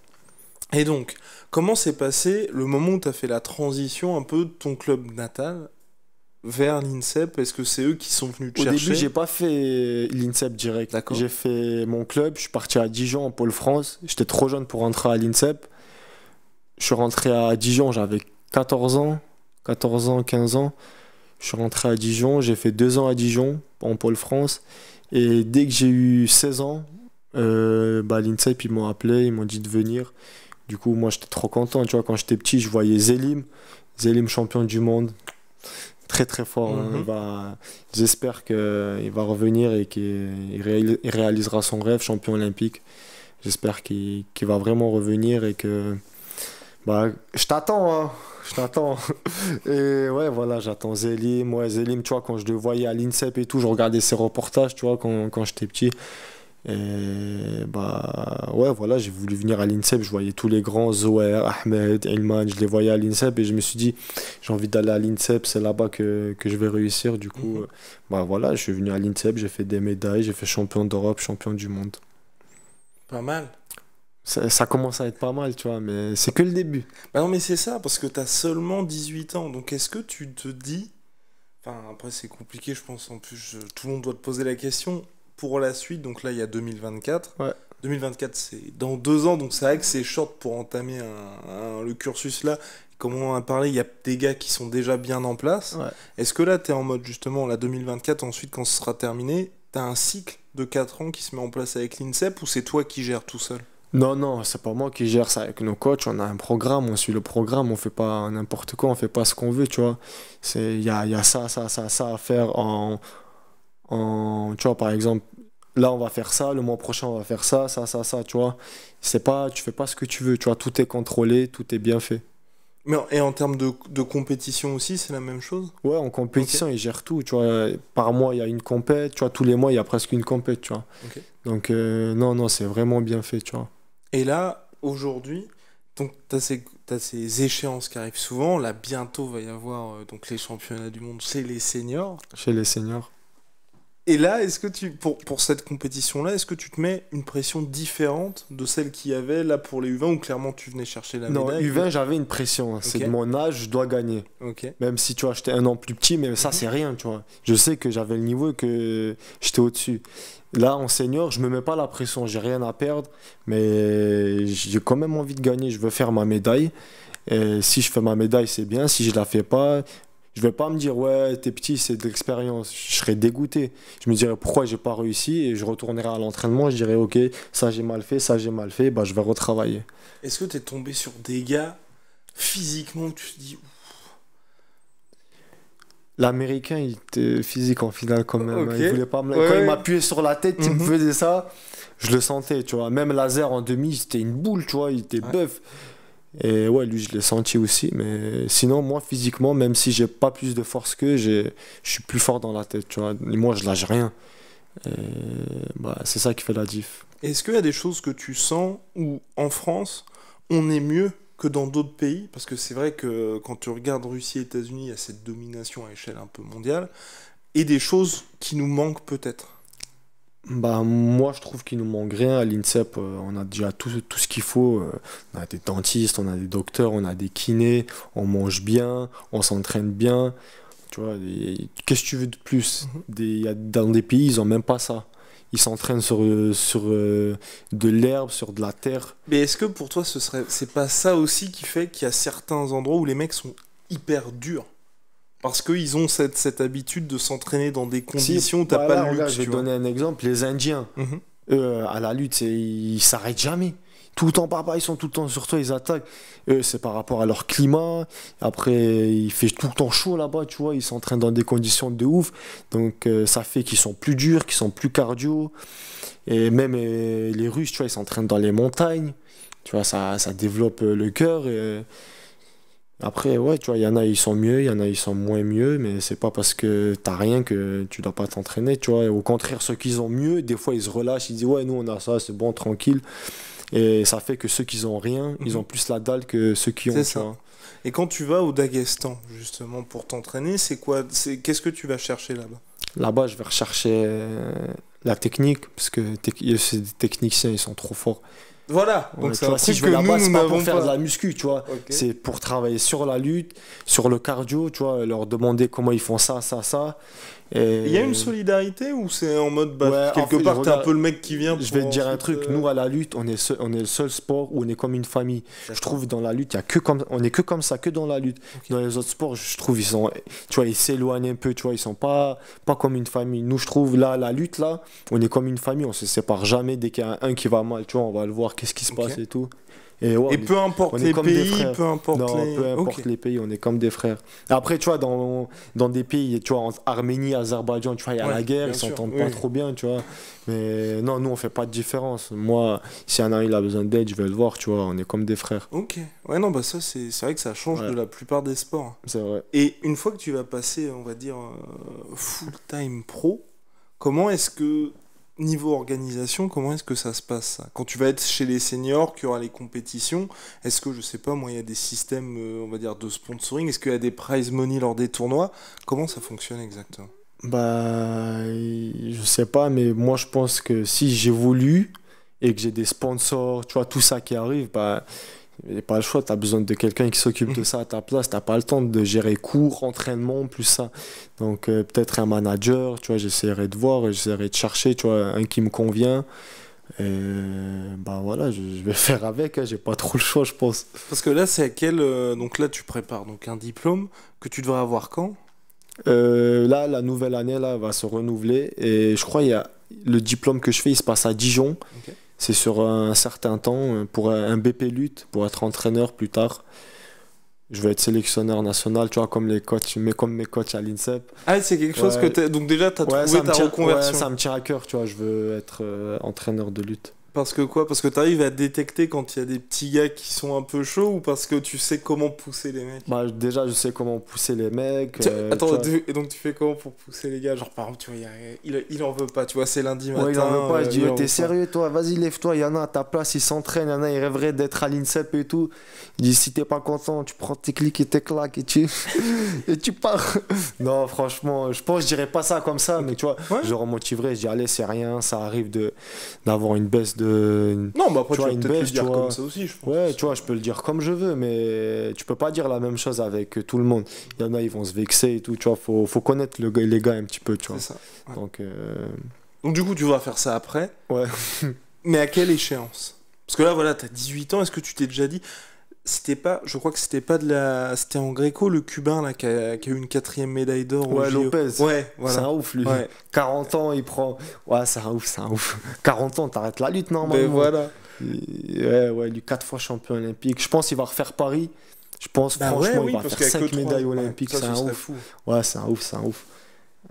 Et donc, comment s'est passé le moment où tu as fait la transition un peu de ton club natal vers l'INSEP Est-ce que c'est eux qui sont venus te chercher Au début, j'ai pas fait l'INSEP direct. J'ai fait mon club, je suis parti à Dijon en Pôle France. J'étais trop jeune pour rentrer à l'INSEP. Je suis rentré à Dijon, j'avais 14 ans, 14 ans, 15 ans. Je suis rentré à Dijon, j'ai fait deux ans à Dijon en Pôle France. Et dès que j'ai eu 16 ans, euh, bah, l'INSEP, ils m'ont appelé, ils m'ont dit de venir. Du coup, moi, j'étais trop content. Tu vois, quand j'étais petit, je voyais Zélim, Zélim champion du monde, très très fort. Hein. Mhm. J'espère qu'il va revenir et qu'il réalisera son rêve, champion olympique. J'espère qu'il va vraiment revenir et que. Bah, je t'attends, hein. je t'attends. Et ouais, voilà, j'attends Zélim. Ouais, Zélim, tu vois, quand je le voyais à l'INSEP et tout, je regardais ses reportages, tu vois, quand, quand j'étais petit. Et bah ouais, voilà, j'ai voulu venir à l'INSEP, je voyais tous les grands, Zoer, Ahmed, Elman je les voyais à l'INSEP et je me suis dit, j'ai envie d'aller à l'INSEP, c'est là-bas que, que, je vais réussir. Du coup, mhm. euh, bah voilà, je suis venu à l'INSEP, j'ai fait des médailles, j'ai fait champion d'Europe, champion du monde. Pas mal. Ça, commence à être pas mal, tu vois, mais c'est que le début. Bah non, mais c'est ça, parce que t'as seulement 18 ans, donc est-ce que tu te dis. Enfin, après, c'est compliqué, je pense, en plus, tout le monde doit te poser la question pour la suite, donc là il y a 2024. 2024, c'est dans deux ans, donc c'est vrai que c'est short pour entamer un, le cursus là. Comme on en a parlé, il y a des gars qui sont déjà bien en place. Est-ce que là, tu es en mode justement, la 2024, ensuite quand ce sera terminé, tu as un cycle de quatre ans qui se met en place avec l'INSEP ou c'est toi qui gères tout seul non, non, c'est pas moi qui gère ça avec nos coachs. On a un programme, on suit le programme, on fait pas n'importe quoi, on fait pas ce qu'on veut, tu vois. Il y a, y a ça, ça, ça, ça à faire en, tu vois, par exemple, là, on va faire ça, le mois prochain, on va faire ça, ça, ça, ça, tu vois. C'est pas, tu fais pas ce que tu veux, tu vois, tout est contrôlé, tout est bien fait. Mais et en termes de, compétition aussi, c'est la même chose Ouais, en compétition, ils gèrent tout, tu vois. Par mois, il y a une compète, tu vois, tous les mois, il y a presque une compète, tu vois. Donc, euh, non, non, c'est vraiment bien fait, tu vois. Et là, aujourd'hui, donc, tu as ces échéances qui arrivent souvent. Là, bientôt, va y avoir euh, donc les championnats du monde c'est les seniors. Chez les seniors. Et là, est-ce que tu, pour, pour cette compétition-là, est-ce que tu te mets une pression différente de celle qu'il y avait là pour les U20 où clairement tu venais chercher la médaille Non, U20, j'avais une pression. Hein. C'est de mon âge, je dois gagner. Même si tu vois, j'étais un an plus petit, mais ça, mhm. c'est rien, tu vois. Je sais que j'avais le niveau et que j'étais au-dessus. Là, en senior, je me mets pas la pression, j'ai rien à perdre, mais j'ai quand même envie de gagner. Je veux faire ma médaille. si je fais ma médaille, c'est bien. Si je la fais pas, je vais pas me dire, ouais, t'es petit, c'est de l'expérience. Je serais dégoûté. Je me dirais, pourquoi j'ai pas réussi Et je retournerai à l'entraînement, je dirais, ok, ça j'ai mal fait, ça j'ai mal fait, bah je vais retravailler. Est-ce que t'es tombé sur des gars physiquement, tu te dis, L'américain, il était physique en finale quand même. Hein. Il voulait pas me... Quand il m'appuyait sur la tête, il me mhm. faisait ça. Je le sentais, tu vois. Même laser en demi, c'était une boule, tu vois. Il était boeuf bœuf. Et ouais, lui, je l'ai senti aussi. Mais sinon, moi, physiquement, même si j'ai pas plus de force que je suis plus fort dans la tête, tu vois. Et moi, je lâche rien. Bah, c'est ça qui fait la diff. Est-ce qu'il y a des choses que tu sens où, en France, on est mieux que dans d'autres pays Parce que c'est vrai que quand tu regardes Russie et États-Unis, il y a cette domination à échelle un peu mondiale. Et des choses qui nous manquent peut-être bah, moi, je trouve qu'il nous manque rien. À l'INSEP, euh, on a déjà tout, ce qu'il faut. Euh, on a des dentistes, on a des docteurs, on a des kinés, on mange bien, on s'entraîne bien. Tu vois, qu'est-ce que tu veux de plus mhm. Dans des pays, ils ont même pas ça. Ils s'entraînent sur, euh, de l'herbe, sur de la terre. Mais est-ce que pour toi, ce serait, c'est pas ça aussi qui fait qu'il y a certains endroits où les mecs sont hyper durs parce qu'ils ont cette, habitude de s'entraîner dans des conditions où t'as pas le luxe. je vais donner un exemple. Les Indiens, mhm. euh, à la lutte, ils s'arrêtent jamais. Tout le temps ils sont tout le temps sur toi, ils attaquent. c'est par rapport à leur climat. Après, il fait tout le temps chaud là-bas, tu vois. Ils s'entraînent dans des conditions de ouf. Donc, euh, ça fait qu'ils sont plus durs, qu'ils sont plus cardio. Et même euh, les Russes, tu vois, ils s'entraînent dans les montagnes. Tu vois, ça, développe le cœur. Après, ouais, tu vois, il y en a, ils sont mieux, il y en a, ils sont moins mieux, mais c'est pas parce que tu t'as rien que tu dois pas t'entraîner, tu vois. Au contraire, ceux qui ont mieux, des fois, ils se relâchent, ils disent, ouais, nous, on a ça, c'est bon, tranquille. Et ça fait que ceux qui ont rien, ils mhm. ont plus la dalle que ceux qui ont. ça. Et quand tu vas au Daguestan, justement, pour t'entraîner, c'est quoi Qu'est-ce que tu vas chercher là-bas Là-bas, je vais rechercher euh, la technique, parce que ces techniciens, ils sont trop forts. Voilà. Donc si je vais c'est pas pour faire de la muscu, tu vois. C'est pour travailler sur la lutte, sur le cardio, tu vois, leur demander comment ils font ça, ça, ça. Il y a une solidarité ou c'est en mode bah, quelque part t'es un peu le mec qui vient. je vais te dire un truc. Euh, Nous à la lutte, on est on est le seul sport où on est comme une famille. Je trouve dans la lutte, y a que comme on est que comme ça, que dans la lutte. Dans les autres sports, je trouve ils sont, tu vois, ils s'éloignent un peu. Tu vois, ils sont pas pas comme une famille. Nous, je trouve là la lutte là, on est comme une famille. On se sépare jamais dès qu'il y a un qui va mal. Tu vois, on va le voir. Qu'est-ce qui se passe et tout. Et, peu importe les pays, peu importe, non, les... peu importe les pays, on est comme des frères. Après, tu vois, dans, dans des pays, tu vois, en Arménie, Azerbaïdjan, tu vois, il y a la guerre, ils s'entendent pas trop bien, tu vois. Mais non, nous, on fait pas de différence. Moi, si un ami il a besoin d'aide, je vais le voir, tu vois, on est comme des frères. Ok. Ouais, non, bah ça, c'est vrai que ça change de la plupart des sports. C'est vrai. Et une fois que tu vas passer, on va dire, euh, full-time pro, comment est-ce que niveau organisation, comment est-ce que ça se passe Quand tu vas être chez les seniors, qu'il y aura les compétitions, est-ce que, je sais pas, moi, il y a des systèmes, euh, on va dire, de sponsoring Est-ce qu'il y a des prize money lors des tournois Comment ça fonctionne exactement Bah, je sais pas, mais moi, je pense que si j'évolue et que j'ai des sponsors, tu vois, tout ça qui arrive, bah, il n'y a pas le choix, tu as besoin de quelqu'un qui s'occupe de mm. ça à ta place, tu n'as pas le temps de gérer cours, entraînement, plus ça. Donc euh, peut-être un manager, tu vois, j'essaierai de voir, j'essaierai de chercher, tu vois, un qui me convient. bah voilà, je, vais faire avec, Je hein, j'ai pas trop le choix, je pense. Parce que là, c'est quel. Euh, donc là, tu prépares donc un diplôme que tu devrais avoir quand euh, Là, la nouvelle année là, va se renouveler et je crois il y a, le diplôme que je fais, il se passe à Dijon c'est sur un certain temps, euh, pour un BP lutte, pour être entraîneur plus tard. Je veux être sélectionneur national, tu vois, comme les coachs, mais comme mes coachs à l'INSEP. Ah, c'est quelque chose que tu Donc déjà, tu trouvé ta reconversion. Ouais, ça me tient à cœur, tu vois, je veux être euh, entraîneur de lutte. Parce que quoi Parce que tu arrives à détecter quand il y a des petits gars qui sont un peu chauds ou parce que tu sais comment pousser les mecs Bah déjà je sais comment pousser les mecs. Euh, attends, et donc tu fais comment pour pousser les gars Genre par exemple, tu vois, il, il en veut pas, tu vois, c'est lundi matin. il veut pas, je euh, dis, t'es sérieux toi, vas-y lève-toi, il y en a à ta place, il s'entraîne, il y en a, il rêverait d'être à l'INSEP et tout. Il dit, si t'es pas content, tu prends tes clics et tes claques et tu, et tu pars. non, franchement, je pense, je dirais pas ça comme ça, mais tu vois, je remotiverais, je dis, allez, c'est rien, ça arrive d'avoir une baisse de non, bah après, tu, vois, peut-être le dire comme ça aussi, je pense. Ouais, tu vois, je peux le dire comme je veux, mais tu peux pas dire la même chose avec tout le monde. Il y en a, ils vont se vexer et tout, tu vois. Faut, faut connaître les gars un petit peu, tu vois. C'est ça. Donc, euh, Donc, du coup, tu vas faire ça après. Ouais. mais à quelle échéance Parce que là, voilà, t'as 18 ans, est-ce que tu t'es déjà dit, c'était pas je crois que c'était pas de la c'était en gréco le cubain là qui a, eu une quatrième médaille d'or ouais Lopez ouais c'est un ouf lui 40 ans il prend ouais c'est un ouf c'est un ouf 40 ans t'arrêtes la lutte normalement mais ben voilà ouais ouais lui 4 fois champion olympique je pense qu'il va refaire Paris je pense ben franchement il va refaire faire 5 médailles olympiques ouais, c'est un ouf ouais c'est un ouf c'est un ouf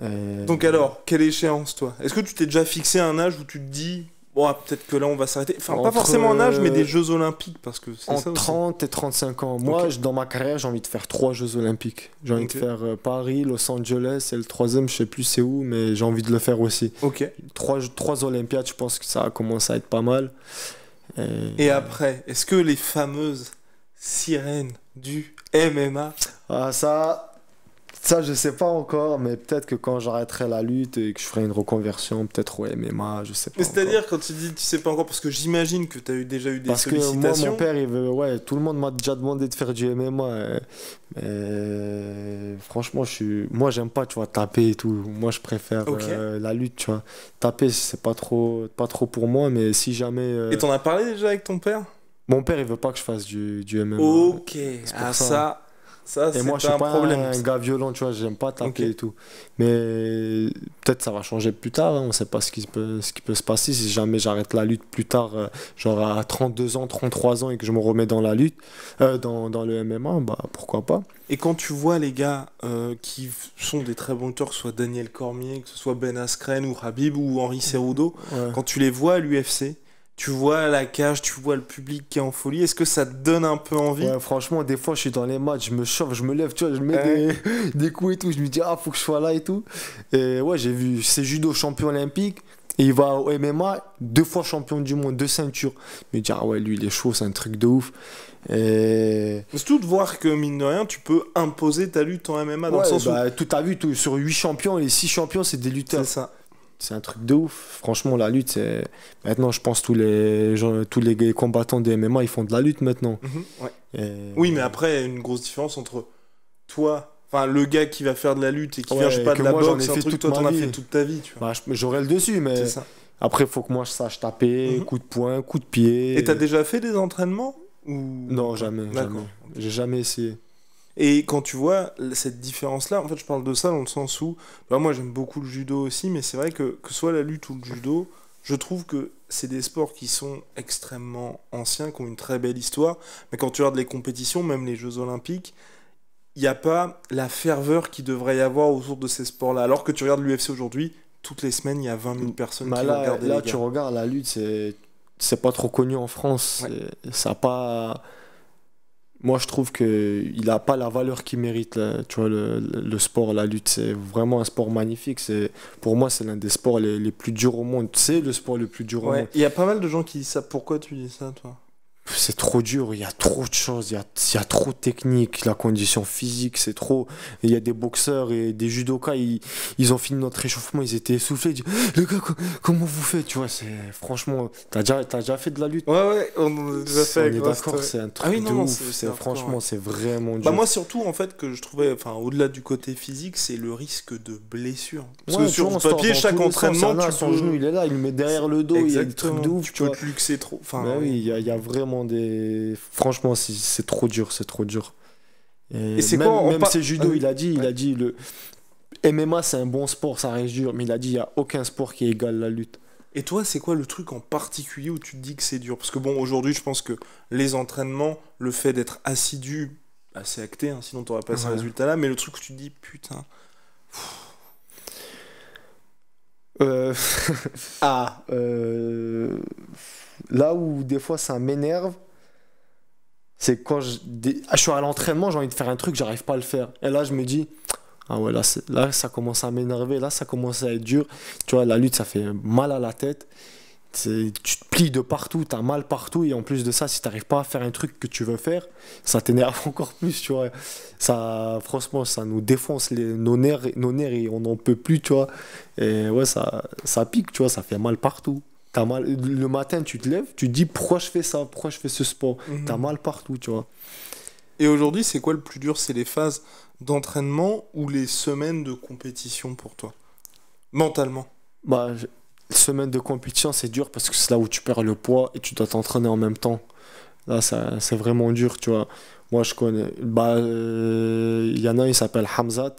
euh, donc alors quelle échéance toi est-ce que tu t'es déjà fixé un âge où tu te dis Bon, ah, peut-être que là, on va s'arrêter. Enfin, pas forcément en âge, mais des euh, Jeux Olympiques, parce que c'est ça. 30 et 35 ans. Moi, dans ma carrière, j'ai envie de faire trois Jeux Olympiques. J'ai envie de faire euh, Paris, Los Angeles, et le troisième, je sais plus c'est où, mais j'ai envie de le faire aussi. Ok. Trois, trois Olympiades, je pense que ça commence à être pas mal. et après, est-ce que les fameuses sirènes du MMA. Ah ça, ça, je sais pas encore, mais peut-être que quand j'arrêterai la lutte et que je ferai une reconversion, peut-être au MMA, je sais pas. Mais c'est-à-dire, quand tu dis tu sais pas encore, parce que j'imagine que tu as déjà eu des sollicitations. Parce que moi, mon père, il veut, ouais, tout le monde m'a déjà demandé de faire du MMA. Hein. mais franchement, je suis, moi, j'aime pas, tu vois, taper et tout. Moi, je préfère euh, la lutte, tu vois. Taper, c'est pas trop, pas trop pour moi, mais si jamais. Euh, et t'en as parlé déjà avec ton père Mon père, il veut pas que je fasse du, du MMA. Ok, à ah, ça hein et moi, je suis un problème. un gars violent, tu vois, j'aime pas taper et tout. Mais peut-être ça va changer plus tard, hein. on ne sait pas ce qui, peut, ce qui peut se passer. Si jamais j'arrête la lutte plus tard, euh, genre à 32 ans, 33 ans, et que je me remets dans la lutte, euh, dans, le MMA, bah pourquoi pas. Et quand tu vois les gars euh, qui sont des très bons lutteurs, que ce soit Daniel Cormier, que ce soit Ben Askren ou Habib ou Henri Cerudo, quand tu les vois à l'UFC, tu vois la cage, tu vois le public qui est en folie. Est-ce que ça te donne un peu envie Franchement, des fois, je suis dans les matchs, je me chauffe, je me lève, tu vois, je mets des, coups et tout. Je me dis, ah, faut que je sois là et tout. Et ouais, j'ai vu, c'est judo champion olympique. Et il va au MMA, deux fois champion du monde, deux ceintures. Je me dis, ah ouais, lui, il est chaud, c'est un truc de ouf. Et... C'est tout de voir que, mine de rien, tu peux imposer ta lutte en MMA dans le sens bah, où. Tout, à vu, sur huit champions, les six champions, c'est des lutteurs. ça c'est un truc de ouf. Franchement, la lutte, c'est. Maintenant, je pense tous les tous les combattants des MMA, ils font de la lutte maintenant. Mhm, oui mais après Oui, mais après, une grosse différence entre toi, enfin le gars qui va faire de la lutte et qui ne vient, pas, de la moi, boxe, un fait que toi, t'en as fait toute ta vie, tu bah, j'aurais le dessus, mais. après Après, faut que moi je sache taper, mhm. coup de poing, coup de pied. Et t'as déjà fait des entraînements Non, jamais. J'ai jamais essayé. Et quand tu vois cette différence-là, en fait, je parle de ça dans le sens où, bah, moi j'aime beaucoup le judo aussi, mais c'est vrai que que soit la lutte ou le judo, je trouve que c'est des sports qui sont extrêmement anciens, qui ont une très belle histoire, mais quand tu regardes les compétitions, même les Jeux Olympiques, il n'y a pas la ferveur qui devrait y avoir autour de ces sports-là. Alors que tu regardes l'UFC aujourd'hui, toutes les semaines, il y a 20 000 mm. personnes bah qui là, regardent les tu regardes la lutte, c'est c'est pas trop connu en France. Ça n'a pas moi je trouve qu'il n'a pas la valeur qu'il mérite. Tu vois, le, sport, la lutte, c'est vraiment un sport magnifique. C'est, pour moi, c'est l'un des sports les, plus durs au monde. C'est le sport le plus dur au monde. Il y a pas mal de gens qui disent ça. Pourquoi tu dis ça, toi c'est trop dur, il y a trop de choses, il y a, il trop de techniques, la condition physique, c'est trop. Il y a des boxeurs et des judokas, ils, ont fini notre réchauffement, ils étaient essoufflés. Ils gars, comment vous faites Tu vois, c'est franchement, t'as déjà, as déjà fait de la lutte Ouais, ouais, on est d'accord, c'est un truc ah de ouf. C'est, franchement, c'est vraiment bah, dur. Bah moi, surtout, en fait, que je trouvais, enfin, au-delà du côté physique, c'est le risque de blessure. Parce que sur le papier, chaque entraînement, son genou, il est là, il met derrière le dos, il y a des trucs de ouf. Tu, peux te luxer trop. Enfin, bah il y a vraiment des. Franchement, c'est trop dur, c'est trop dur. Et, c'est même, Même judo, ah il a dit, il a dit le MMA, c'est un bon sport, ça reste dur, mais il a dit il n'y a aucun sport qui égale la lutte. Et toi, c'est quoi le truc en particulier où tu te dis que c'est dur Parce que bon, aujourd'hui, je pense que les entraînements, le fait d'être assidu, assez acté, hein, sinon tu pas ce résultat-là, mais le truc où tu te dis putain. Euh, ah, euh, là où des fois ça m'énerve, c'est quand ah, je... suis à l'entraînement, j'ai envie de faire un truc, j'arrive pas à le faire. Et là, je me dis, ah ouais, là, là ça commence à m'énerver, là, ça commence à être dur. Tu vois, la lutte, ça fait mal à la tête tu te plies de partout, t'as mal partout, et en plus de ça, si t'arrives pas à faire un truc que tu veux faire, ça t'énerve encore plus, tu vois. Ça, franchement, ça nous défonce nos, nerfs, nos nerfs et on n'en peut plus, tu vois. Et ouais, ça, ça pique, tu vois, ça fait mal partout. As mal, le matin, tu te lèves, tu te dis pourquoi je fais ça, pourquoi je fais ce sport. tu mhm. T'as mal partout, tu vois. Et aujourd'hui, c'est quoi le plus dur C'est les phases d'entraînement ou les semaines de compétition pour toi Mentalement bah, semaine de compétition, c'est dur parce que c'est là où tu perds le poids et tu dois t'entraîner en même temps. Là, c'est vraiment dur, tu vois. Moi, je connais. Bah, il euh, y en a un, il s'appelle Hamzat.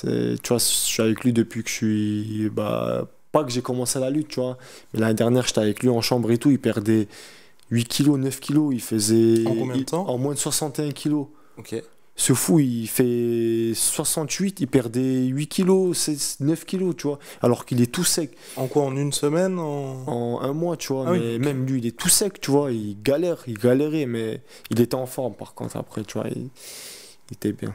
Tu vois, je suis avec lui depuis que je suis. Bah, pas que j'ai commencé la lutte, tu vois. Mais l'année dernière, j'étais avec lui en chambre et tout. Il perdait 8 kilos, 9 kilos. Il faisait. En combien de temps En moins de 61 kilos. Ok. Ce fou, il fait 68, il perdait 8 kilos, 9 kilos, tu vois, alors qu'il est tout sec. En quoi En une semaine En, un mois, tu vois. Ah mais même lui, il est tout sec, tu vois, il galère, il galérait, mais il était en forme par contre après, tu vois, il, était bien.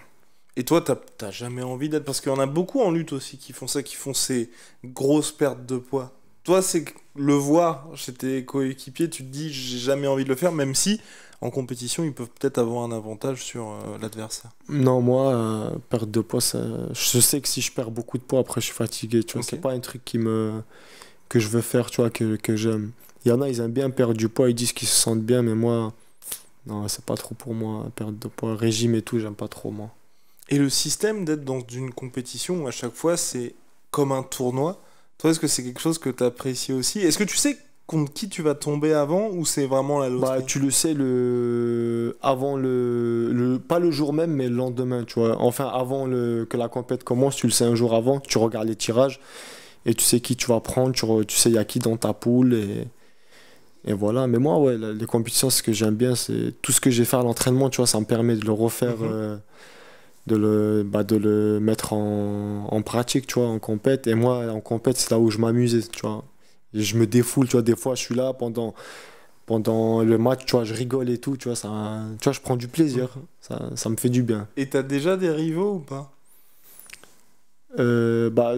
Et toi, t'as jamais envie d'être. Parce qu'il y en a beaucoup en lutte aussi qui font ça, qui font ces grosses pertes de poids. Toi, c'est le voir chez tes coéquipiers, tu te dis, j'ai jamais envie de le faire, même si en compétition, ils peuvent peut-être avoir un avantage sur euh, l'adversaire. Non, moi, euh, perdre de poids, je sais que si je perds beaucoup de poids, après, je suis fatigué. Tu vois, c'est pas un truc qui me, que je veux faire, tu vois, que, que j'aime. Il y en a, ils aiment bien perdre du poids, ils disent qu'ils se sentent bien, mais moi, non, c'est pas trop pour moi, perdre de poids, régime et tout, j'aime pas trop, moi. Et le système d'être dans une compétition à chaque fois, c'est comme un tournoi, toi, est-ce que c'est quelque chose que tu apprécies aussi Est-ce que tu sais contre qui tu vas tomber avant ou c'est vraiment la bah, Tu le sais le avant le... pas le jour même mais le lendemain tu vois enfin avant le que la compète commence tu le sais un jour avant tu regardes les tirages et tu sais qui tu vas prendre tu, sais il y a qui dans ta poule et et voilà mais moi ouais les compétitions ce que j'aime bien c'est tout ce que j'ai fait à l'entraînement tu vois ça me permet de le refaire mhm. euh, de le bah, de le mettre en... en, pratique tu vois en compète et moi en compète c'est là où je m'amusais tu vois je me défoule, tu vois, des fois, je suis là pendant, pendant le match, tu vois, je rigole et tout, tu vois, ça, tu vois je prends du plaisir, ça, me fait du bien. Et t'as déjà des rivaux ou pas euh, bah,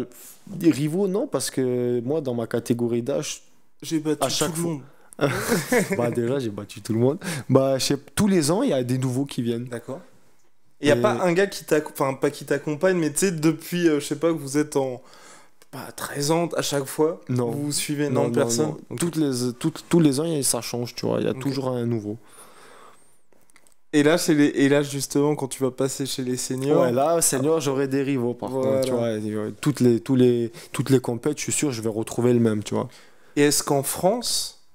des rivaux, non, parce que moi, dans ma catégorie d'âge, j'ai battu à chaque tout le monde. bah déjà j'ai battu tout le monde. Bah tous les ans il y a des nouveaux qui viennent. D'accord. Il n'y a pas un gars qui t'accompagne, enfin pas qui t'accompagne, mais tu sais depuis, euh, je sais pas, que vous êtes en, 13 bah, ans à chaque fois Non. Vous, suivez Non, personne Toutes les, toutes, Tous les ans, ça change, tu vois. Il y a toujours un nouveau. Et là, et là, justement, quand tu vas passer chez les seniors. Ouais, là, seigneur j'aurai des rivaux, par contre. Euh, toutes les, tous les, toutes les compètes, je suis sûr, je vais retrouver le même, tu vois. Et est-ce qu'en France,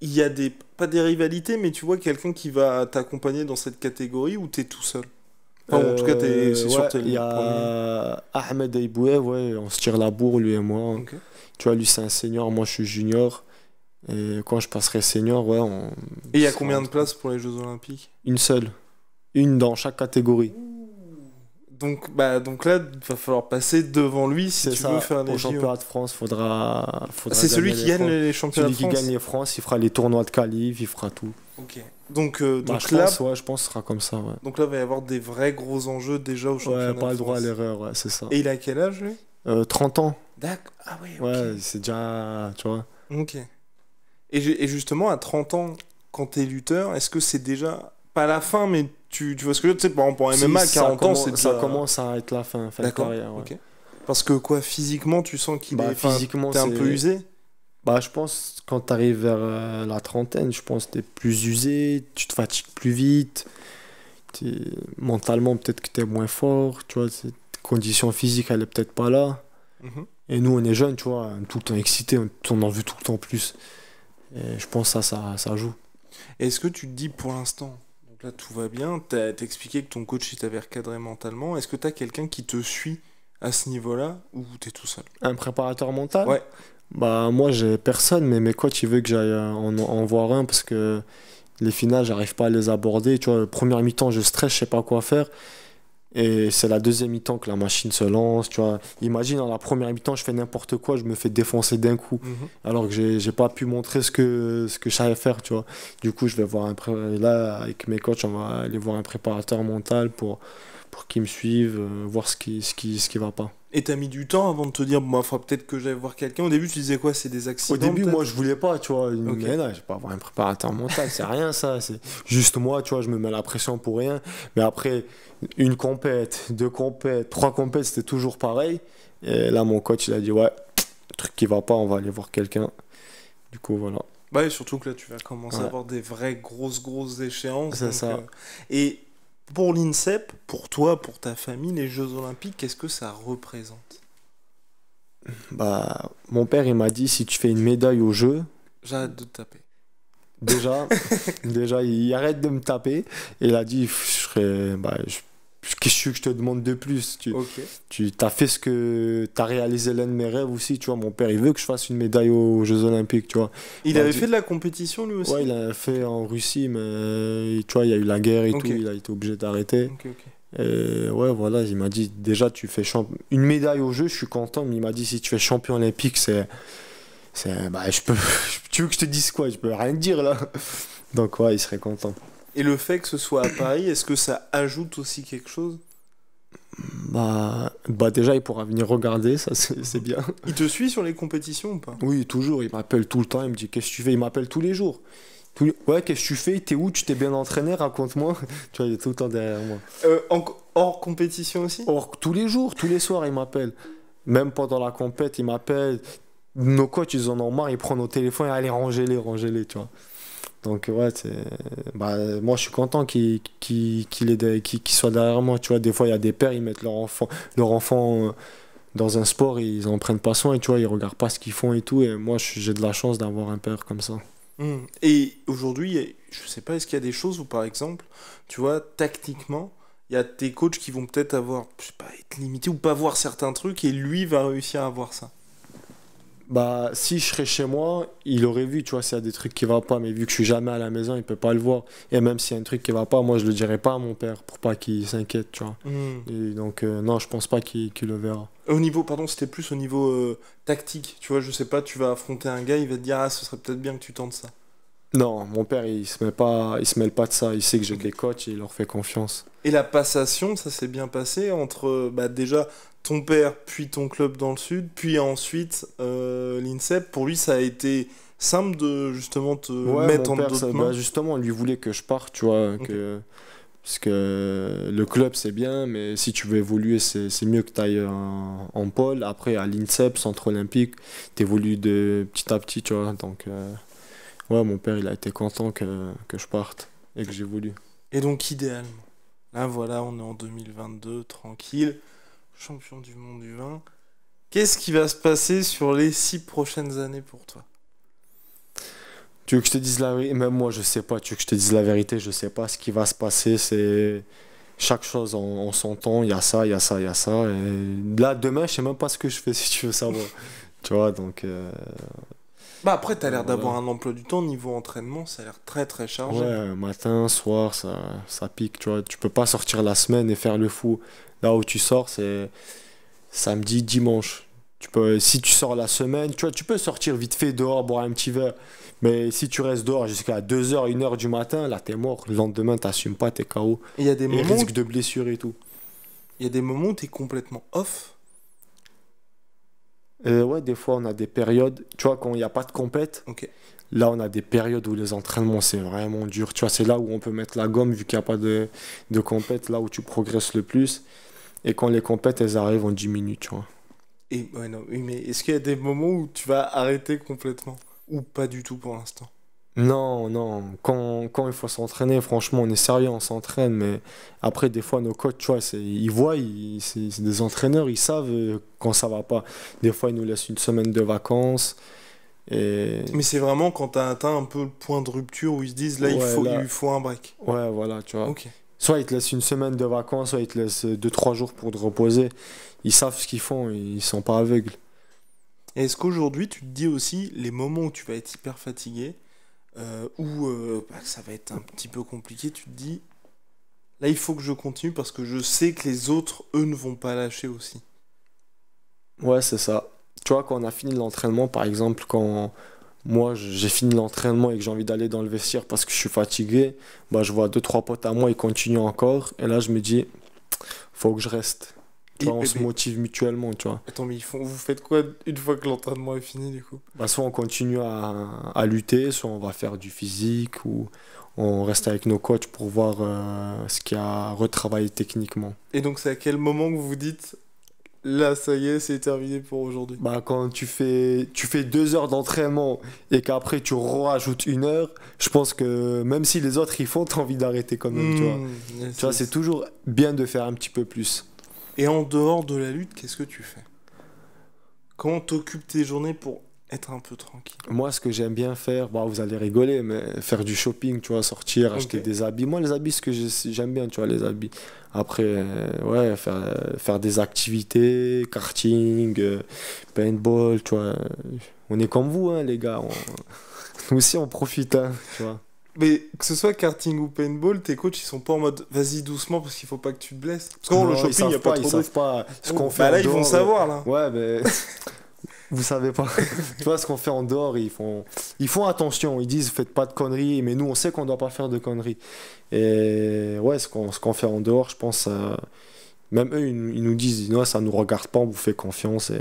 il y a des. Pas des rivalités, mais tu vois quelqu'un qui va t'accompagner dans cette catégorie ou t'es tout seul en tout cas, euh, c'est sûr que Il y a Ahmed Aiboué, ouais, on se tire la bourre, lui et moi. Tu vois, lui, c'est un senior, moi, je suis junior. Et quand je passerai senior, ouais. On... Et il y a combien de places pour les Jeux Olympiques Une seule. Une dans chaque catégorie. Donc, bah, donc là, il va falloir passer devant lui si tu veux faire Au championnat de France, faudra. faudra ah, c'est celui qui gagne les, championnats de France. Celui qui gagne les France, il fera les tournois de qualif, il fera tout. Ok. Donc, euh, donc bah, là, ouais, je pense que ce sera comme ça. Donc là, il va y avoir des vrais gros enjeux déjà au championnat. Ouais, pas le droit à l'erreur, ouais, c'est ça. Et il a quel âge lui 30 euh, ans. D'accord. Ah oui. Ouais, c'est déjà, tu vois. Ok. Et, justement, à 30 ans, quand t'es lutteur, est-ce que c'est déjà pas la fin, mais tu, tu vois ce que je veux dire, par exemple, en MMA, 40 ans, c'est déjà... ça commence à être la fin, fin de carrière. Parce que quoi, physiquement, tu sens qu'il bah, est, physiquement, un peu usé. Bah, je pense quand tu arrives vers euh, la trentaine, je pense tu es plus usé, tu te fatigues plus vite. Mentalement, peut-être que tu es moins fort, tu vois, cette condition physique, elle est peut-être pas là. Mhm. Et nous, on est jeunes, tu vois, tout le temps excité, on en veut tout le temps plus. je pense que ça, ça, ça joue. Est-ce que tu te dis pour l'instant, là tout va bien, tu as expliqué que ton coach t'avait recadré mentalement, est-ce que tu as quelqu'un qui te suit à ce niveau-là ou es tout seul Un préparateur mental Ouais. Bah moi j'ai personne, mais mes coachs ils veulent que j'aille euh, en, voir un parce que les finales j'arrive pas à les aborder. Tu vois, première mi-temps je stresse, je sais pas quoi faire. Et c'est la deuxième mi-temps que la machine se lance. Tu vois. Imagine dans la première mi-temps je fais n'importe quoi, je me fais défoncer d'un coup. Mhm. Alors que j'ai pas pu montrer ce que, ce que je savais faire. Tu vois. Du coup je vais voir un là avec mes coachs on va aller voir un préparateur mental pour, pour qu'ils me suivent, euh, voir ce qui, ce, qui, ce qui va pas. Et t'as mis du temps avant de te dire, moi, bah, faudra peut-être que j'aille voir quelqu'un. Au début, tu disais quoi C'est des accidents Au début, moi, je voulais pas, tu vois. je vais pas avoir un préparateur mental, c'est rien, ça. C'est juste moi, tu vois, je me mets la pression pour rien. Mais après, une compète, deux compètes, trois compètes, c'était toujours pareil. Et là, mon coach, il a dit, ouais, truc qui va pas, on va aller voir quelqu'un. Du coup, voilà. Bah, et surtout que là, tu vas commencer à avoir des vraies grosses, grosses échéances. C'est ça. Euh, et pour l'INSEP, pour toi, pour ta famille, les Jeux Olympiques, qu'est-ce que ça représente Bah, mon père, il m'a dit si tu fais une médaille aux Jeux. J'arrête de te taper. Déjà, déjà, il arrête de me taper. Et il a dit je serais, bah, Qu'est-ce que je te demande de plus Tu, as fait ce que. Tu as réalisé l'un de mes rêves aussi, tu vois. Mon père, il veut que je fasse une médaille aux Jeux Olympiques, tu vois. Il bah, avait fait de la compétition lui aussi Ouais, il a fait en Russie, mais tu vois, il y a eu la guerre et tout, il a été obligé d'arrêter. ouais, voilà, il m'a dit déjà, tu fais une médaille aux Jeux, je suis content, mais il m'a dit si tu fais champion olympique, c'est. Bah, je peux... tu veux que je te dise quoi Je peux rien dire là. Donc, ouais, il serait content. Et le fait que ce soit à Paris, est-ce que ça ajoute aussi quelque chose bah, bah déjà il pourra venir regarder, ça c'est bien. Il te suit sur les compétitions ou pas Oui toujours, il m'appelle tout le temps, il me dit qu'est-ce que tu fais, il m'appelle tous les jours. Ouais qu'est-ce que tu fais, t'es où, tu t'es bien entraîné, raconte-moi. tu vois il est tout le temps derrière moi. Euh, hors compétition aussi Hors... Tous les jours, tous les soirs il m'appelle. Même pendant la compète il m'appelle. Nos coachs ils en ont marre, ils prennent nos téléphones et allez rangez-les, rangez-les tu vois. Donc ouais, bah, moi je suis content qu'il soit derrière moi. Tu vois, des fois il y a des pères, ils mettent leur enfant, euh, dans un sport, ils en prennent pas soin et tu vois, ils regardent pas ce qu'ils font et tout. Et moi j'ai de la chance d'avoir un père comme ça. Mmh. Et aujourd'hui, je sais pas, est-ce qu'il y a des choses où par exemple, tu vois, tactiquement, il y a des coachs qui vont peut-être avoir, je sais pas, être limités ou pas voir certains trucs et lui va réussir à voir ça bah si je serais chez moi, il aurait vu, tu vois, s'il y a des trucs qui vont pas, mais vu que je suis jamais à la maison, il peut pas le voir. Et même s'il y a un truc qui va pas, moi je le dirais pas à mon père pour pas qu'il s'inquiète, tu vois. Hmm. Et donc euh, non, je pense pas qu'il le verra. Au niveau, pardon, c'était plus au niveau euh, tactique, tu vois, je sais pas, tu vas affronter un gars, il va te dire ah ce serait peut-être bien que tu tentes ça. Non, mon père, il se, met pas, il se mêle pas de ça. Il sait que j'ai des coachs et il leur fait confiance. Et la passation, ça s'est bien passé entre euh, bah, déjà ton père, puis ton club dans le sud, puis ensuite euh, l'INSEP. Pour lui, ça a été simple de justement te mettre en père, bah, Justement, lui voulait que je parte, tu vois. parce que le club, c'est bien, mais si tu veux évoluer, c'est mieux que tu ailles en, en, pôle. Après, à l'INSEP, centre olympique, tu évolues de petit à petit, tu vois. Donc, euh, ouais, mon père, il a été content que, que je parte et que j'évolue. Et donc, idéalement, là, voilà, on est en 2022, tranquille champion du monde du vin. Qu'est-ce qui va se passer sur les six prochaines années pour toi Tu veux que je te dise la vérité Même moi, je sais pas. Tu veux que je te dise la vérité Je sais pas. Ce qui va se passer, c'est chaque chose en, s'entend. son temps. Il y a ça, il y a ça, il y a ça. là, demain, je sais même pas ce que je fais si tu veux savoir. tu vois, donc. Euh, bah après, t'as l'air d'avoir un emploi du temps niveau entraînement, ça a l'air très très chargé. Ouais, matin, soir, ça, ça pique, tu vois. Tu peux pas sortir la semaine et faire le fou. Là où tu sors, c'est samedi, dimanche. Tu peux, si tu sors la semaine, tu vois, tu peux sortir vite fait dehors, boire un petit verre. Mais si tu restes dehors jusqu'à 2h, 1h du matin, là, t'es mort. Le lendemain, t'assumes pas, t'es KO. Il y a des moments. risque de blessure et tout. Il y a des moments où t'es complètement off. Euh, ouais, des fois, on a des périodes. Tu vois, quand il n'y a pas de compète, là, on a des périodes où les entraînements, c'est vraiment dur. Tu vois, c'est là où on peut mettre la gomme, vu qu'il n'y a pas de, de compète, là où tu progresses le plus. Et quand les compètes, elles arrivent en 10 minutes, tu vois. Et, mais est-ce qu'il y a des moments où tu vas arrêter complètement Ou pas du tout pour l'instant Non, non. Quand, quand il faut s'entraîner, franchement, on est sérieux, on s'entraîne. Mais après, des fois, nos coachs, tu vois, ils voient, c'est des entraîneurs, ils savent euh, quand ça va pas. Des fois, ils nous laissent une semaine de vacances. Mais c'est vraiment quand tu as atteint un peu le point de rupture où ils se disent là, il, faut, il faut un break. Ouais, voilà, tu vois. OK. Soit ils te laissent une semaine de vacances, soit ils te laissent 2-3 euh, jours pour te reposer. Ils savent ce qu'ils font, ils sont pas aveugles. Est-ce qu'aujourd'hui tu te dis aussi les moments où tu vas être hyper fatigué, euh, où euh, bah, ça va être un petit peu compliqué, tu te dis là il faut que je continue parce que je sais que les autres, eux, ne vont pas lâcher aussi. Ouais, c'est ça. Tu vois, quand on a fini l'entraînement, par exemple, quand moi j'ai fini l'entraînement et que j'ai envie d'aller dans le vestiaire parce que je suis fatigué, bah, je vois deux trois potes à moi, ils continuent encore et là je me dis faut que je reste. on se motive mutuellement, tu vois. Attends, mais vous faites quoi une fois que l'entraînement est fini, du coup bah, Soit on continue à, lutter, soit on va faire du physique, ou on reste avec nos coachs pour voir euh, ce qu'il y a à retravailler techniquement. Et donc, c'est à quel moment que vous vous dites, là, ça y est, c'est terminé pour aujourd'hui. Bah, quand tu fais, tu fais deux heures d'entraînement et qu'après tu rajoutes une heure, je pense que même si les autres ils font, t'as envie d'arrêter quand même, tu vois. Hmm, tu vois, c'est toujours bien de faire un petit peu plus. Et en dehors de la lutte, qu'est-ce que tu fais Comment t'occupes tes journées pour être un peu tranquille. Moi, ce que j'aime bien faire, bah, vous allez rigoler, mais faire du shopping, tu vois, sortir, acheter des habits. Moi, les habits, ce que j'aime bien, tu vois, les habits. Après, euh, ouais, faire, euh, faire des activités, karting, euh, paintball, tu vois. On est comme vous, hein, les gars. Nous aussi, on profite, hein, tu vois. Mais que ce soit karting ou paintball, tes coachs ils sont pas en mode vas-y doucement parce qu'il faut pas que tu te blesses. Parce que le shopping, il pas, ils savent pas ce oh, qu'on bah fait. là, ils vont savoir là. Ouais, mais vous savez pas. tu vois ce qu'on fait en dehors, ils font, ils font attention, ils disent faites pas de conneries, mais nous on sait qu'on doit pas faire de conneries. Et ouais, ce qu'on fait en dehors, je pense, euh, même eux, ils, nous disent non, ça nous regarde pas, on vous fait confiance et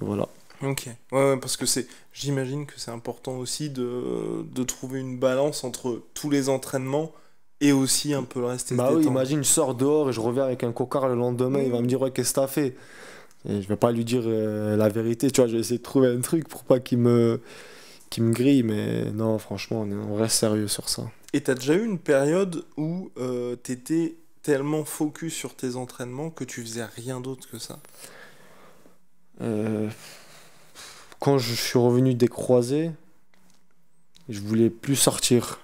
voilà. Ok, ouais, parce que c'est, j'imagine que c'est important aussi de, trouver une balance entre tous les entraînements et aussi un peu le reste. Bah oui, imagine, je sors dehors et je reviens avec un cocard le lendemain, il va me dire ouais, qu'est-ce que t'as fait et je vais pas lui dire euh, la vérité, tu vois, je vais essayer de trouver un truc pour pas qu'il me, me grille, mais non, franchement, on, reste sérieux sur ça. Et t'as déjà eu une période où tu euh, t'étais tellement focus sur tes entraînements que tu faisais rien d'autre que ça euh, Quand je suis revenu croisés, je voulais plus sortir.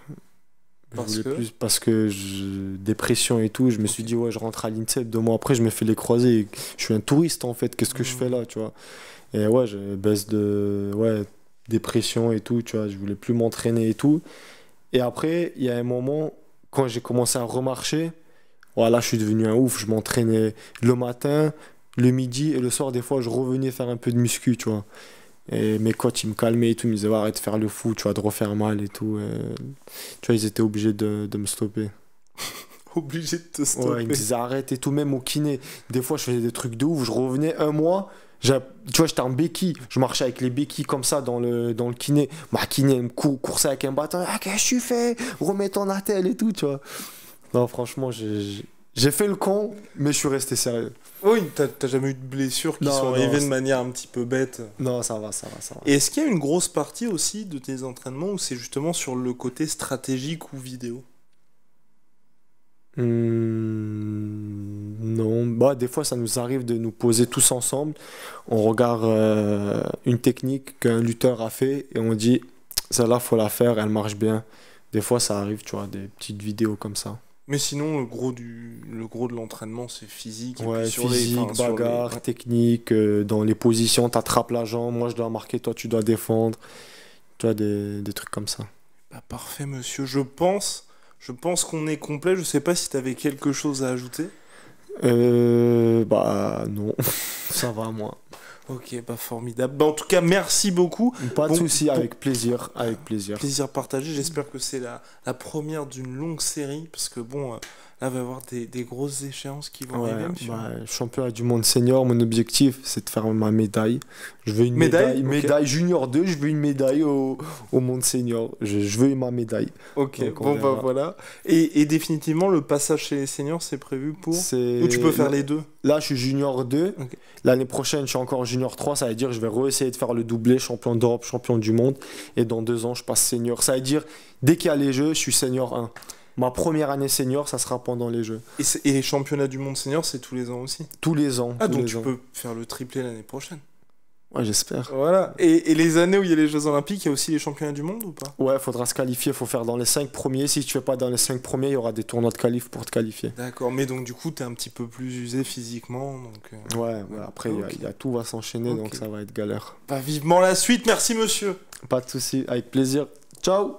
Parce que... plus parce que dépression et tout, je me suis dit ouais je rentre à l'INSEP, deux mois après je me fais les croisés, je suis un touriste en fait, qu'est-ce que je hmm. fais là, tu vois. Et ouais, je baisse de ouais, dépression et tout, tu vois, je voulais plus m'entraîner et tout. Et après, il y a un moment, quand j'ai commencé à remarcher, voilà, je suis devenu un ouf, je m'entraînais le matin, le midi et le soir, des fois je revenais faire un peu de muscu, tu vois. Et mes coachs, ils me calmaient et tout, ils me disaient arrête de faire le fou, tu vois de refaire mal et tout. tu vois, ils étaient obligés de, me stopper. obligés de te stopper Ouais, ils me disaient arrête et tout, même au kiné. Des fois, je faisais des trucs de ouf, je revenais un mois, tu vois, j'étais en béquille. Je marchais avec les béquilles comme ça dans le, dans le kiné. Ma kiné, me coursait avec un bâton. Ah, qu'est-ce que je fais Remets ton attel et tout, tu vois. Non, franchement, j'ai j'ai fait le con, mais je suis resté sérieux. Ah oui, t'as jamais eu de blessure qui soit sont de manière un petit peu bête. Non, ça va, ça va, ça va. Et est-ce qu'il y a une grosse partie aussi de tes entraînements où c'est justement sur le côté stratégique ou vidéo hmm, Non, bah, des fois ça nous arrive de nous poser tous ensemble, on regarde euh, une technique qu'un lutteur a fait et on dit celle-là faut la faire, elle marche bien. Des fois ça arrive, tu vois, des petites vidéos comme ça. Mais sinon, le gros, du, le gros de l'entraînement, c'est physique. Ouais, physique, les, bagarre, technique, euh, dans les positions, t'attrapes la jambe, moi je dois marquer, toi tu dois défendre. Tu vois, des, trucs comme ça. Bah, parfait, monsieur. Je pense, je pense qu'on est complet. Je sais pas si tu avais quelque chose à ajouter. Euh, bah non, ça va moi. Ok, bah formidable. Bah, en tout cas, merci beaucoup. Pas de souci, avec plaisir, avec plaisir. Plaisir partagé. J'espère que c'est la, la première d'une longue série parce que bon, euh, Là, il va y avoir des, grosses échéances qui vont arriver. Bah, championnat du monde senior, mon objectif, c'est de faire ma médaille. Je veux une médaille Médaille, junior 2, je veux une médaille au, monde senior. Je, veux ma médaille. Ok, bon, bah voilà. Et, définitivement, le passage chez les seniors, c'est prévu pour. Ou tu peux faire les deux Là, je suis junior 2. L'année prochaine, je suis encore junior 3. Ça veut dire que je vais re-essayer de faire le doublé, champion d'Europe, champion du monde. Et dans deux ans, je passe senior. Ça veut dire, dès qu'il y a les jeux, je suis senior 1. Ma première année senior, ça sera pendant les Jeux. Et, les championnats du monde senior, c'est tous les ans aussi Tous les ans. Ah, donc tu peux faire le triplé l'année prochaine Ouais, j'espère. Voilà. Et, les années où il y a les Jeux Olympiques, il y a aussi les championnats du monde ou pas Ouais, faudra se qualifier, faut faire dans les 5 premiers. Si tu fais pas dans les 5 premiers, il y aura des tournois de qualif pour te qualifier. D'accord, mais donc du coup, tu es un petit peu plus usé physiquement. Donc, euh, Ouais, après, tout va s'enchaîner, donc ça va être galère. Bah, vivement la suite, merci monsieur Pas de souci, avec plaisir. Ciao